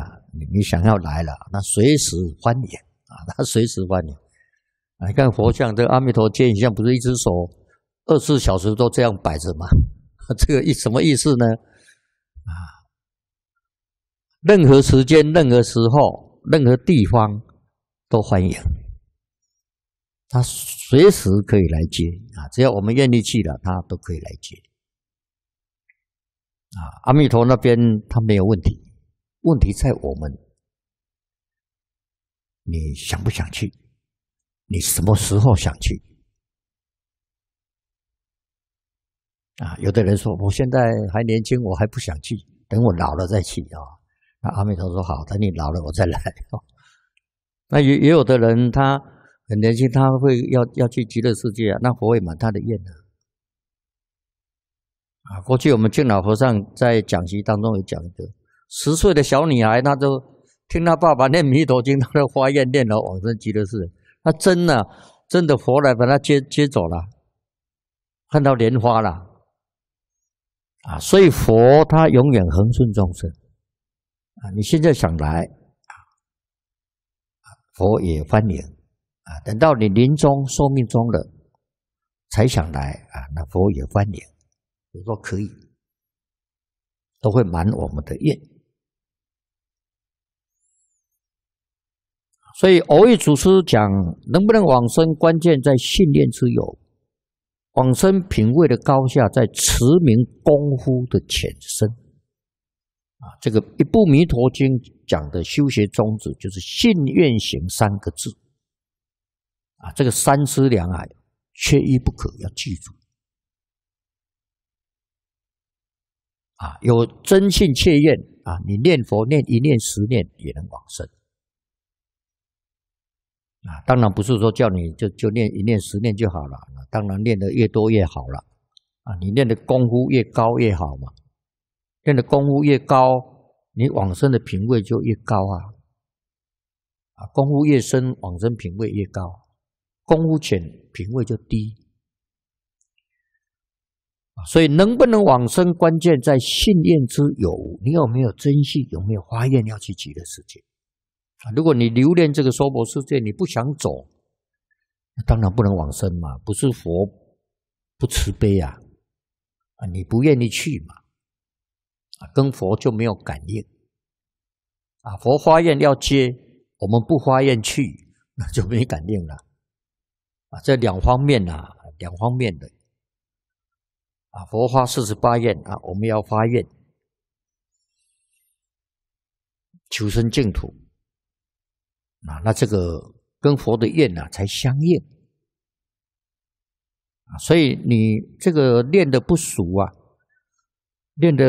你想要来了，那随时欢迎。他随时欢迎。你看佛像，这个阿弥陀引像不是一只手，二十四小时都这样摆着吗？这个意什么意思呢？啊，任何时间、任何时候、任何地方都欢迎。他随时可以来接啊，只要我们愿意去了，他都可以来接。啊，阿弥陀那边他没有问题，问题在我们。你想不想去？你什么时候想去？啊，有的人说，我现在还年轻，我还不想去，等我老了再去啊。阿弥陀说，好，等你老了我再来。那也也有的人，他很年轻，他会要要去极乐世界啊，那佛也满他的愿呢。啊，过去我们敬老和尚在讲席当中也讲一个，十岁的小女孩，她都。听他爸爸念《弥陀经》，他的花愿念了往生极乐世，他真的真的佛来把他接接走了，看到莲花了啊！所以佛他永远恒顺众生啊！你现在想来啊，佛也欢迎啊！等到你临终寿命终了才想来啊，那佛也欢迎，我说可以，都会满我们的愿。所以，偶遇祖师讲，能不能往生，关键在信念之有；往生品位的高下，在持名功夫的浅深。啊，这个《一部弥陀经》讲的修学宗旨，就是信愿行三个字。啊，这个三思两海，缺一不可，要记住。啊，有真信切愿啊，你念佛念一念十念，也能往生。啊，当然不是说叫你就就练一练十练就好了。当然练得越多越好了，啊，你练的功夫越高越好嘛。练的功夫越高，你往生的品位就越高啊。啊，功夫越深，往生品位越高；功夫浅，品位就低。啊，所以能不能往生，关键在信念之有你有没有真信？有没有发愿要去极乐世界？啊，如果你留恋这个娑婆世界，你不想走，当然不能往生嘛。不是佛不慈悲啊，啊，你不愿意去嘛，啊，跟佛就没有感应。啊，佛发愿要接，我们不发愿去，那就没感应了。啊，这两方面呐，两方面的。啊，佛发四十八愿啊，我们要发愿求生净土。啊，那这个跟佛的愿啊、才相应啊，所以你这个练的不熟啊，练的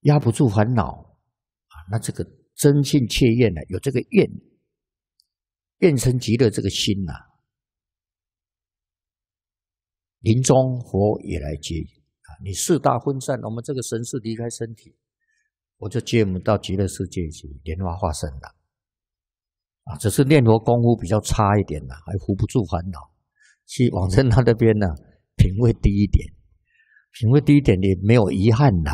压不住烦恼啊，那这个真性切愿呢，有这个愿，变成极乐这个心呐，临终佛也来接啊，你四大分散，我们这个神是离开身体，我就接我们到极乐世界去莲花化身了。只是念佛功夫比较差一点呐，还扶不住烦恼，去往生他那边呢，品位低一点，品位低一点也没有遗憾呐，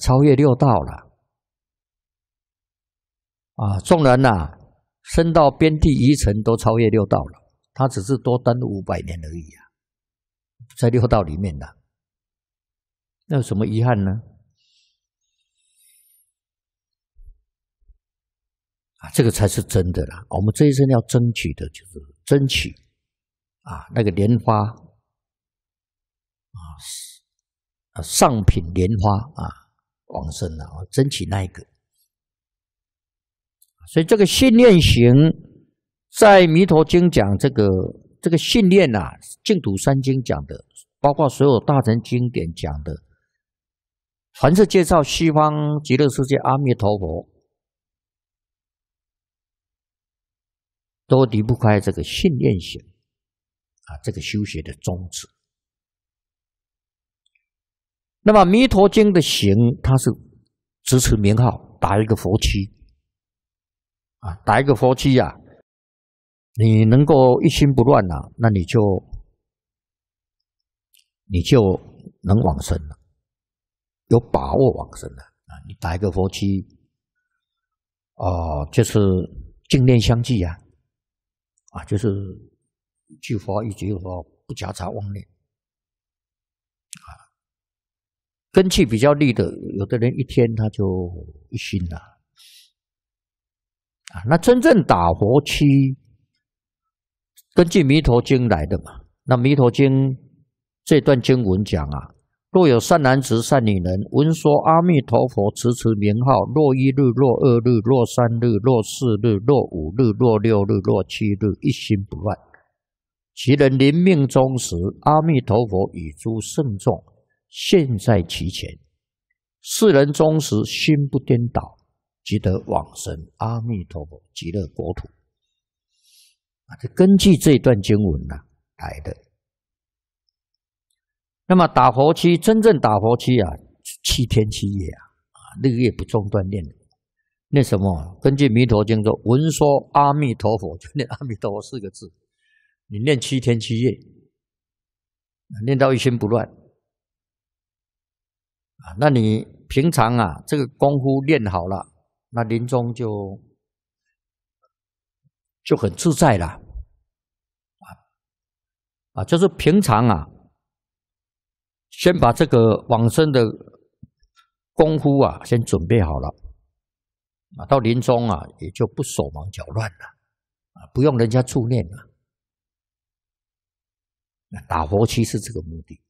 超越六道了。啊，纵然呐，升到边地一层都超越六道了，他只是多耽五百年而已啊，在六道里面呐，那有什么遗憾呢？这个才是真的啦！我们这一生要争取的就是争取啊，那个莲花啊，上品莲花啊，往生啊，争取那一个。所以这个信念行，在弥陀经讲这个这个信念呐，净土三经讲的，包括所有大乘经典讲的，凡是介绍西方极乐世界阿弥陀佛。都离不开这个信念行啊，这个修学的宗旨。那么弥陀经的行，它是支持名号，打一个佛七，啊，打一个佛七呀，你能够一心不乱呐，那你就，你就能往生了，有把握往生了啊！你打一个佛七，哦，就是净念相继呀。啊，就是一句话，一句话不夹杂妄念，啊，根气比较利的，有的人一天他就一心了，啊，那真正打活期，根据《弥陀经》来的嘛，那《弥陀经》这段经文讲啊。若有善男子、善女人，闻说阿弥陀佛，持持名号，若一日，若二日，若三日，若四日，若五日，若六日，若七日，一心不乱，其人临命终时，阿弥陀佛与诸圣众现，在其前，世人终时心不颠倒，即得往生阿弥陀佛极乐国土。啊，这根据这段经文呐来的。那么打佛七，真正打佛七啊，七天七夜啊，啊，日夜不中断念。念什么？根据《弥陀经》说，闻说阿弥陀佛就念阿弥陀佛四个字。你念七天七夜，念到一心不乱啊。那你平常啊，这个功夫练好了，那临终就就很自在了啊啊，就是平常啊。先把这个往生的功夫啊，先准备好了啊，到临终啊，也就不手忙脚乱了啊，不用人家助念了。那打佛七是这个目的。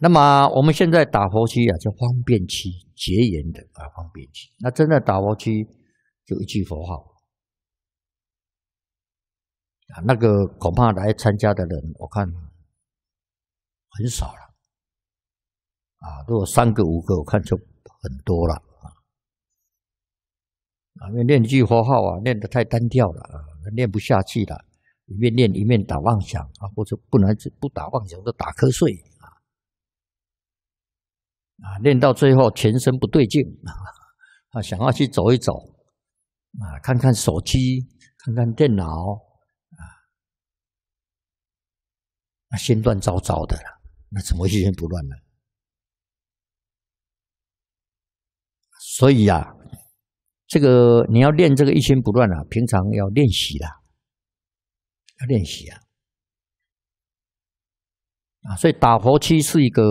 那么我们现在打佛七啊，叫方便期结缘的啊，方便期。那真的打佛七，就一句佛号。啊，那个恐怕来参加的人，我看很少了。啊，如果三个五个，我看就很多了。啊，因为念句佛号啊，念得太单调了，啊，念不下去了，一面念一面打妄想啊，或者不能不打妄想都打瞌睡啊。啊，练到最后全身不对劲，啊，想要去走一走，啊，看看手机，看看电脑。那心乱糟糟的了，那怎么一心不乱呢？所以呀，这个你要练这个一心不乱啊，平常要练习的，要练习啊。啊，所以打佛七是一个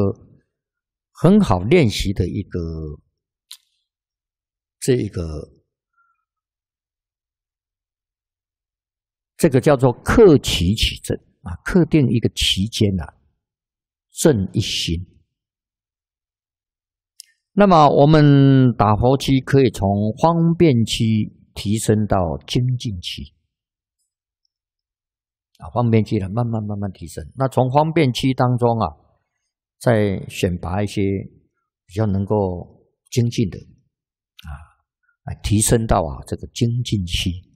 很好练习的一个，这个这个叫做克其起正。啊，特定一个期间呢，正一心。那么我们打佛期可以从方便期提升到精进期。啊，方便期了，慢慢慢慢提升。那从方便期当中啊，再选拔一些比较能够精进的啊，啊，提升到啊这个精进期。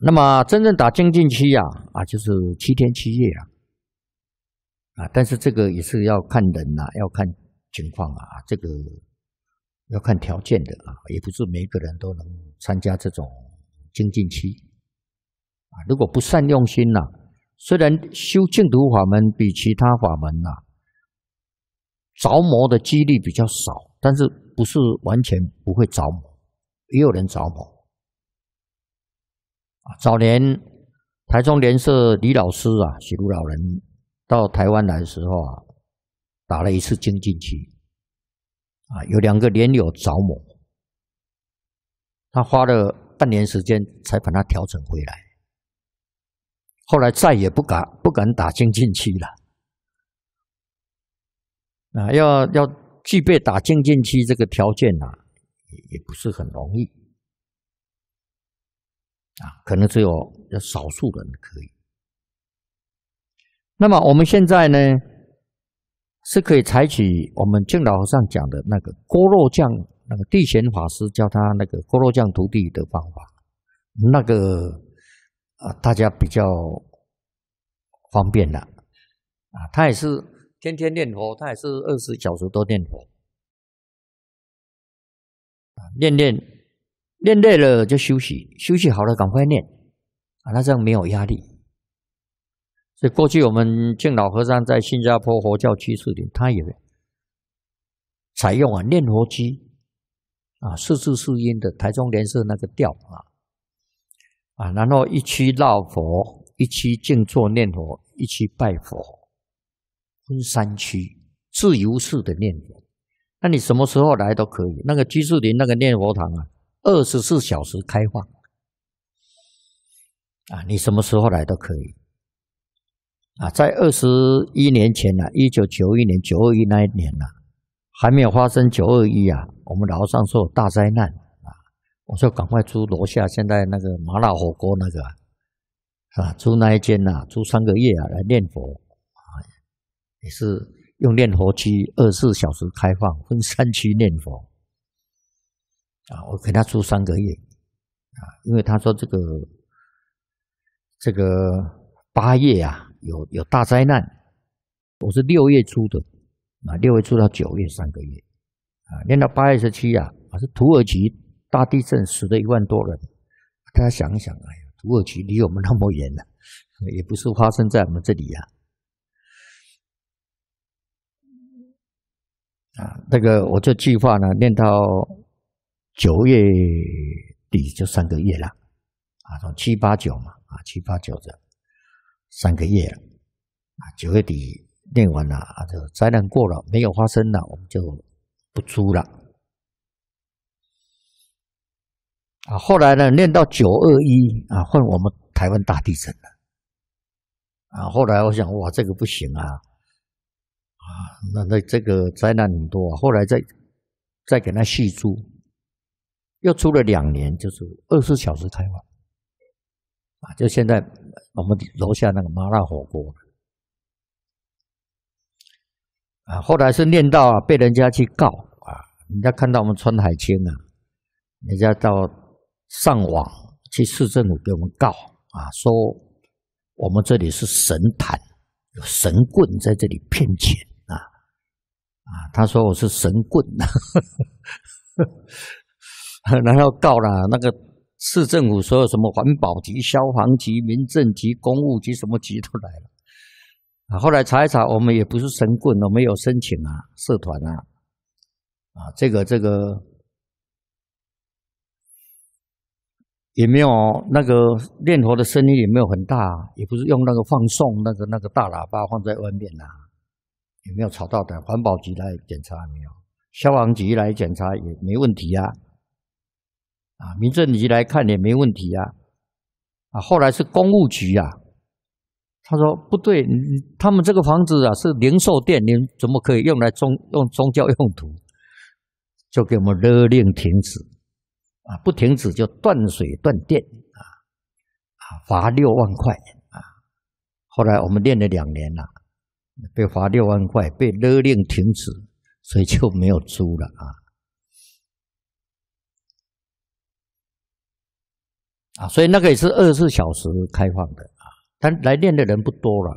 那么真正打精进期呀，啊，就是七天七夜啊，啊，但是这个也是要看人呐，要看情况啊，这个要看条件的啊，也不是每个人都能参加这种精进期啊。如果不善用心呐，虽然修净土法门比其他法门呐着魔的几率比较少，但是不是完全不会着魔，也有人着魔。早年台中联社李老师啊，许鹿老人到台湾来的时候啊，打了一次精进期，啊，有两个连幼着我。他花了半年时间才把他调整回来，后来再也不敢不敢打精进区了。啊，要要具备打精进区这个条件呐，也也不是很容易。啊，可能只有少数人可以。那么我们现在呢，是可以采取我们敬老和尚讲的那个郭若酱，那个地贤法师教他那个郭若酱徒弟的方法，那个啊，大家比较方便的啊，他也是天天念佛，他也是二十小时都念佛啊，念念。练累了就休息，休息好了赶快念啊！那这样没有压力。所以过去我们敬老和尚在新加坡佛教居士里，他也采用啊念佛机啊，四字四音的台中莲社那个调啊啊，然后一区绕佛，一区静坐念佛，一区拜佛，分三区自由式的念。佛。那你什么时候来都可以。那个居士林那个念佛堂啊。二十四小时开放，啊，你什么时候来都可以，啊，在二十一年前啊，一九九一年九二一那一年呐，还没有发生九二一啊，我们楼上受大灾难啊，我说赶快租楼下，现在那个麻辣火锅那个，啊，租那一间呐，租三个月啊，来念佛啊，也是用念佛区，二十四小时开放，分三区念佛。啊，我给他住三个月，啊，因为他说这个这个八月啊有有大灾难，我是六月初的，啊，六月初到九月三个月，啊，念到八月十七啊是土耳其大地震，死了一万多人，大家想一想，哎呀，土耳其离我们那么远呢，也不是发生在我们这里呀，啊，那个我这计划呢念到。九月底就三个月了，啊，从七八九嘛，啊，七八九这三个月了，啊，九月底念完了，啊，个灾难过了，没有发生了，我们就不租了，啊，后来呢，念到九二一，啊，换我们台湾大地震了，啊，后来我想，哇，这个不行啊，啊，那那这个灾难很多，啊。后来再再给他续租。又出了两年，就是二十四小时开玩，啊，就现在我们楼下那个麻辣火锅，啊，后来是念到被人家去告啊，人家看到我们川海青啊，人家到上网去市政府给我们告啊，说我们这里是神坛，有神棍在这里骗钱啊，啊，他说我是神棍。然后告了那个市政府，所有什么环保局、消防局、民政局、公务局，什么局都来了。后来查一查，我们也不是神棍哦，没有申请啊，社团啊，啊，这个这个也没有那个念佛的声音也没有很大，也不是用那个放送那个那个大喇叭放在外面呐，也没有吵到的。环保局来检查没有，消防局来检查也没问题啊。啊，民政局来看也没问题啊，啊，后来是公务局啊，他说不对，他们这个房子啊是零售店，你怎么可以用来宗用宗教用途？就给我们勒令停止，啊，不停止就断水断电啊，啊，罚六万块啊，后来我们练了两年了，被罚六万块，被勒令停止，所以就没有租了啊。啊，所以那个也是二十四小时开放的啊，但来练的人不多了。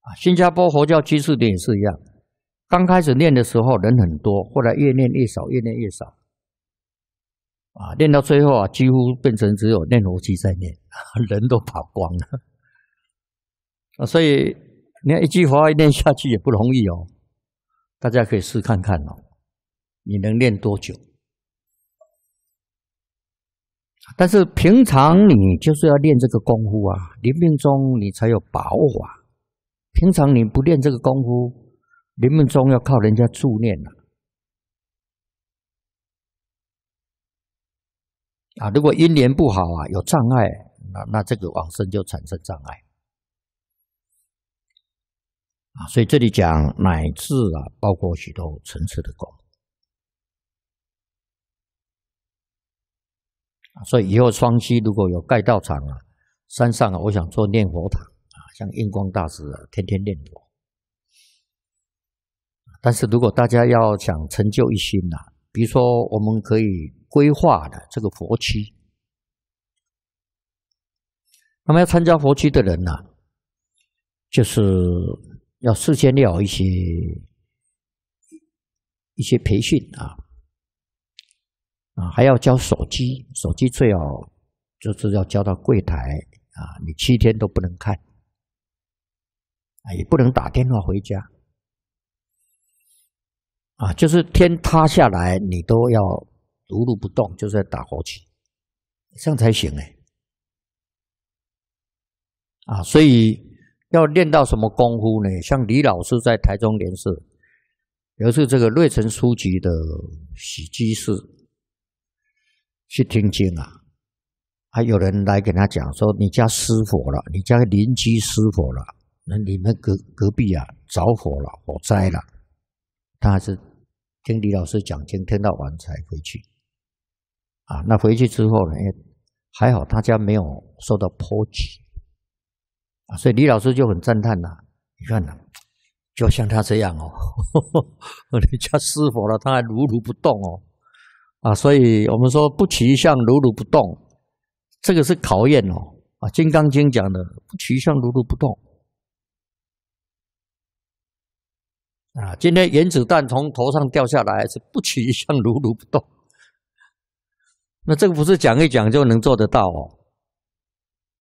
啊，新加坡佛教居士点也是一样，刚开始练的时候人很多，后来越练越少，越练越少。啊，练到最后啊，几乎变成只有念佛机在念，人都跑光了。啊，所以你看一句话一念下去也不容易哦，大家可以试看看哦，你能练多久？但是平常你就是要练这个功夫啊，临命中你才有把握啊。平常你不练这个功夫，临命中要靠人家助念呐。啊。如果姻缘不好啊，有障碍，那那这个往生就产生障碍啊。所以这里讲乃至啊，包括许多层次的功夫。所以以后双溪如果有盖道场啊，山上啊，我想做念佛堂啊，像印光大师啊，天天念佛。但是如果大家要想成就一心呐，比如说我们可以规划的这个佛区，那么要参加佛区的人呐，就是要事先有一些一些培训啊。啊，还要交手机，手机最好就是要交到柜台啊，你七天都不能看，也不能打电话回家，啊，就是天塌下来你都要如如不动，就是在打火机，这样才行哎，啊，所以要练到什么功夫呢？像李老师在台中联社，也是这个瑞成书局的袭击是。去听经啊，还有人来跟他讲说：“你家失火了，你家邻居失火了，那你们隔隔壁啊着火了，火灾了。”他还是听李老师讲经，听到晚才回去。啊，那回去之后呢，还好他家没有受到波及啊，所以李老师就很赞叹呐：“你看呐，就像他这样哦，人家失火了，他还如如不动哦。”啊，所以我们说不取相如如不动，这个是考验哦。啊，《金刚经》讲的不取相如如不动。啊，今天原子弹从头上掉下来是不取相如如不动。那这个不是讲一讲就能做得到哦。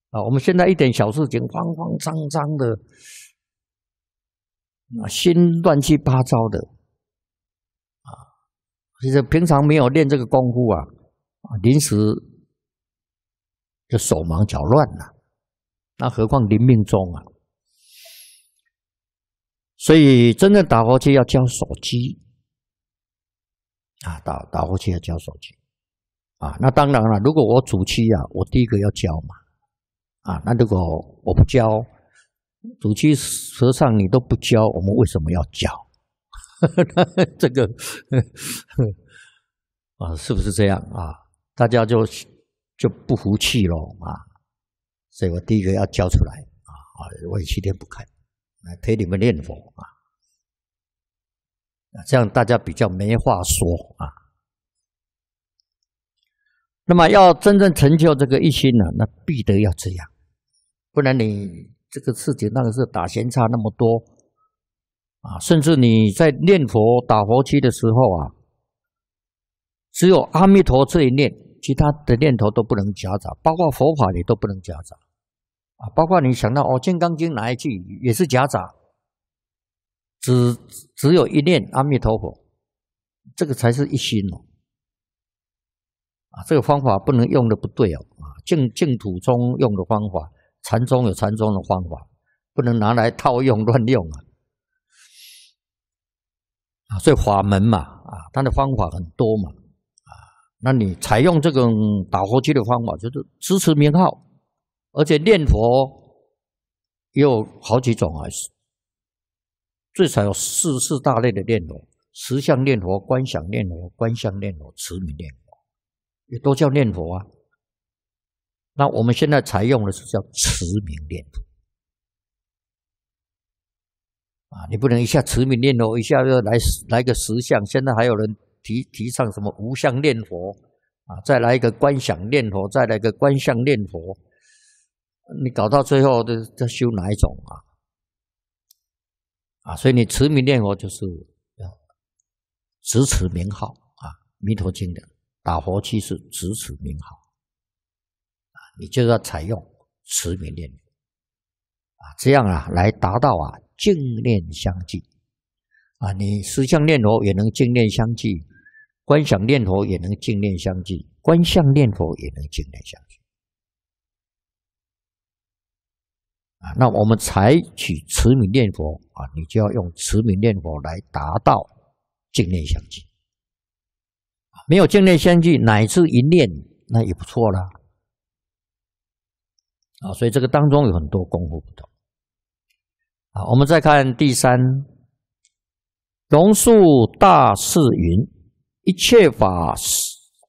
啊，我们现在一点小事情慌慌张张的，啊，心乱七八糟的。其实平常没有练这个功夫啊，临时就手忙脚乱了，那何况临命中啊？所以真正打火机要交手机，啊，打打火机要交手机，啊，那当然了。如果我主七啊，我第一个要交嘛，啊，那如果我不交，主七和尚你都不教，我们为什么要交？这个 啊，是不是这样啊？大家就就不服气了啊！所以我第一个要交出来啊啊！我七天不开，来陪你们念佛啊！这样大家比较没话说啊。那么要真正成就这个一心呢，那必得要这样，不然你这个事情那个事，打闲差那么多。啊，甚至你在念佛打佛七的时候啊，只有阿弥陀这一念，其他的念头都不能夹杂，包括佛法也都不能夹杂啊。包括你想到哦，《金刚经》哪一句也是夹杂，只只有一念阿弥陀佛，这个才是一心哦。啊，这个方法不能用的不对哦。啊，净净土中用的方法，禅宗有禅宗的方法，不能拿来套用乱用啊。啊，所以法门嘛，啊，它的方法很多嘛，啊，那你采用这种打火机的方法，就是支持名号，而且念佛也有好几种啊，最少有四四大类的念佛：，十相念佛、观想念佛、观相念佛、慈名念佛，也都叫念佛啊。那我们现在采用的是叫慈名念佛。啊，你不能一下持名念佛，一下又来来个十相。现在还有人提提倡什么无相念佛啊，再来一个观想念佛，再来一个观相念佛。你搞到最后，的这修哪一种啊？啊，所以你持名念佛就是执持名号啊，弥陀经的打佛七是执持名号啊，你就要采用持名念佛啊，这样啊来达到啊。净念相继，啊，你思相念佛也能净念相继，观想念佛也能净念相继，观相念佛也能净念相继。啊，那我们采取慈悯念佛啊，你就要用慈悯念佛来达到净念相继。没有净念相继，乃至一念，那也不错啦。啊，所以这个当中有很多功夫不同。我们再看第三，龙树大师云：“一切法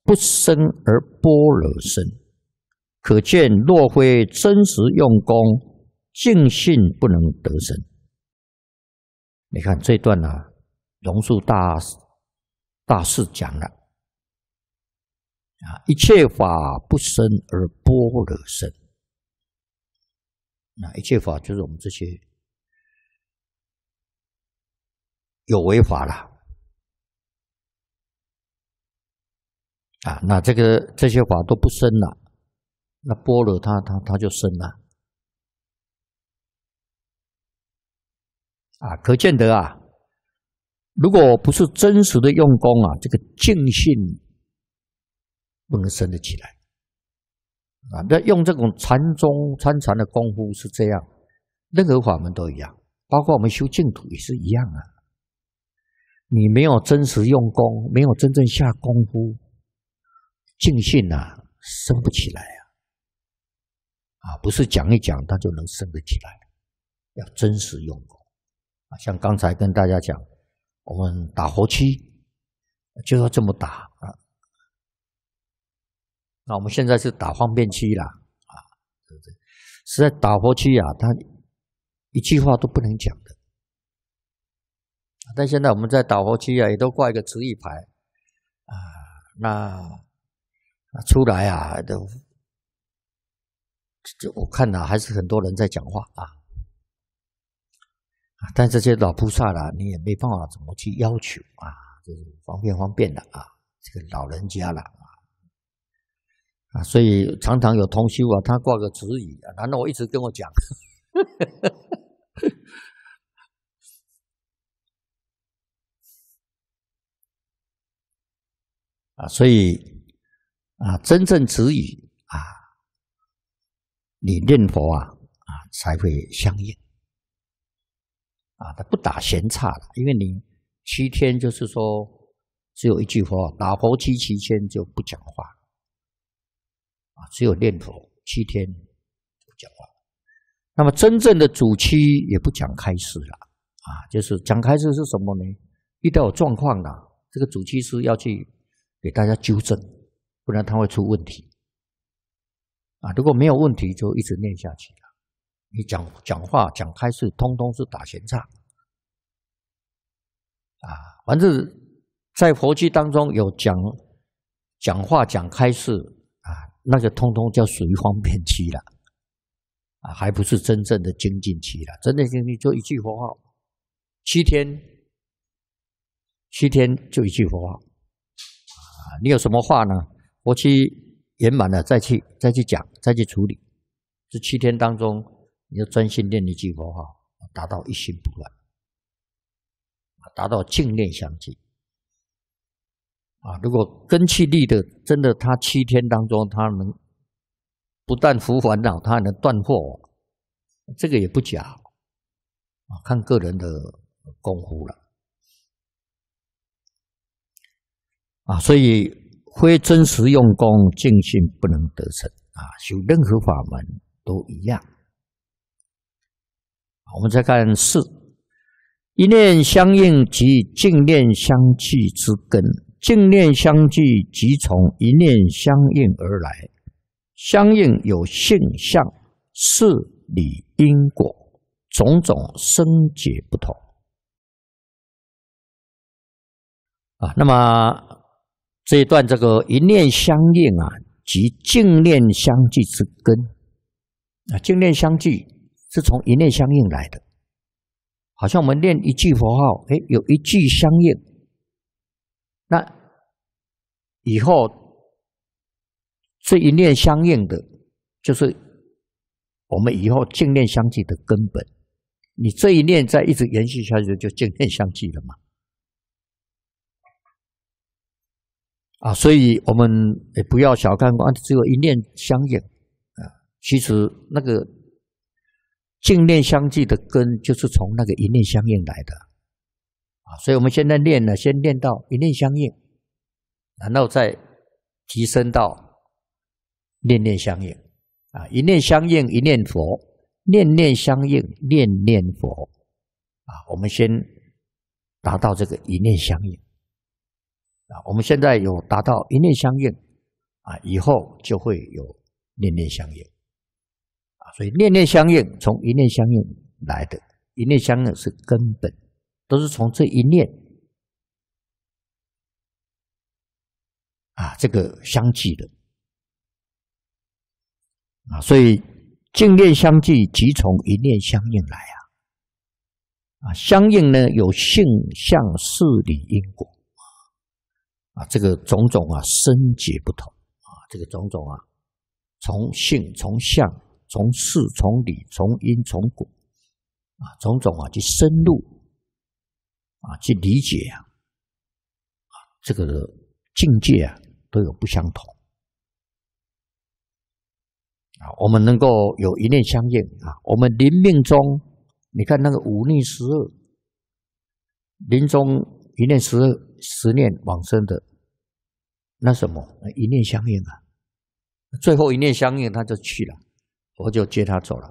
不生而般若生，可见若非真实用功，尽性不能得生。”你看这段呢，龙树大大师讲了啊：“一切法不生而般若生。”那一切法就是我们这些。有违法了啊！那这个这些法都不生了，那波罗他他他就生了啊！可见得啊，如果不是真实的用功啊，这个净信不能生得起来啊！那用这种禅宗参禅的功夫是这样，任何法门都一样，包括我们修净土也是一样啊。你没有真实用功，没有真正下功夫，尽兴呐，升不起来啊！啊，不是讲一讲，他就能升得起来，要真实用功啊！像刚才跟大家讲，我们打活期就要这么打啊。那我们现在是打方便期了啊，对不对？实在打活期啊，他一句话都不能讲。但现在我们在导活区啊，也都挂一个直译牌，啊，那出来啊都，就我看到还是很多人在讲话啊，但这些老菩萨了，你也没办法怎么去要求啊，就是方便方便的啊，这个老人家了啊，啊，所以常常有同修啊，他挂个指引，难道我一直跟我讲？啊，所以啊，真正止语啊，你念佛啊啊，才会相应啊。他不打闲岔了，因为你七天就是说，只有一句话：打佛七七天就不讲话啊，只有念佛七天不讲话。那么真正的主期也不讲开示了啊，就是讲开示是什么呢？遇到状况了，这个主期是要去。给大家纠正，不然他会出问题啊！如果没有问题，就一直念下去了。你讲讲话讲开示，通通是打闲岔啊！反正在佛经当中有讲讲话讲开示啊，那就通通叫属于方便期了啊，还不是真正的精进期了。真正精进就一句佛号，七天，七天就一句佛号。你有什么话呢？我去圆满了，再去再去讲，再去处理。这七天当中，你要专心念一句佛号，达到一心不乱，达到净念相继。啊，如果根器力的，真的，他七天当中，他能不但服烦恼，他还能断惑，这个也不假。啊，看个人的功夫了。啊，所以非真实用功，尽心不能得成。啊，修任何法门都一样。我们再看四，一念相应即净念相继之根，净念相继即从一念相应而来。相应有性相、事理、因果种种生解不同。啊，那么。这一段，这个一念相应啊，即净念相继之根啊。净念相继是从一念相应来的，好像我们念一句佛号，哎，有一句相应，那以后这一念相应的，就是我们以后净念相继的根本。你这一念在一直延续下去，就净念相继了嘛。啊，所以我们也不要小看啊，只有一念相应啊，其实那个净念相继的根就是从那个一念相应来的啊，所以我们现在念呢，先念到一念相应，然后再提升到念念相应啊，一念相应一念佛，念念相应念念佛啊，我们先达到这个一念相应。啊，我们现在有达到一念相应啊，以后就会有念念相应啊，所以念念相应从一念相应来的，一念相应是根本，都是从这一念啊，这个相继的啊，所以净念相继即从一念相应来啊，啊相应呢有性相事理因果。啊，这个种种啊，深解不同啊，这个种种啊，从性、从相、从事、从理、从因、从果啊，种种啊，去深入啊，去理解啊，啊，这个境界啊，都有不相同啊。我们能够有一念相应啊，我们临命中，你看那个五逆十恶，临终一念十十念往生的。那什么？一念相应啊！最后一念相应，他就去了，我就接他走了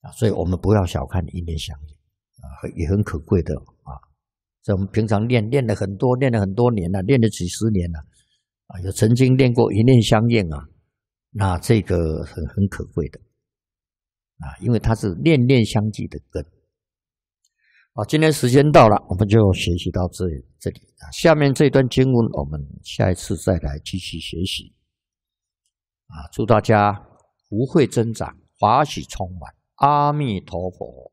啊！所以我们不要小看一念相应啊，很也很可贵的啊！这我们平常练练了很多，练了很多年了，练了几十年了啊，有曾经练过一念相应啊，那这个很很可贵的啊，因为它是念念相继的根。好，今天时间到了，我们就学习到这这里。下面这段经文，我们下一次再来继续学习。啊，祝大家福慧增长，法喜充满。阿弥陀佛。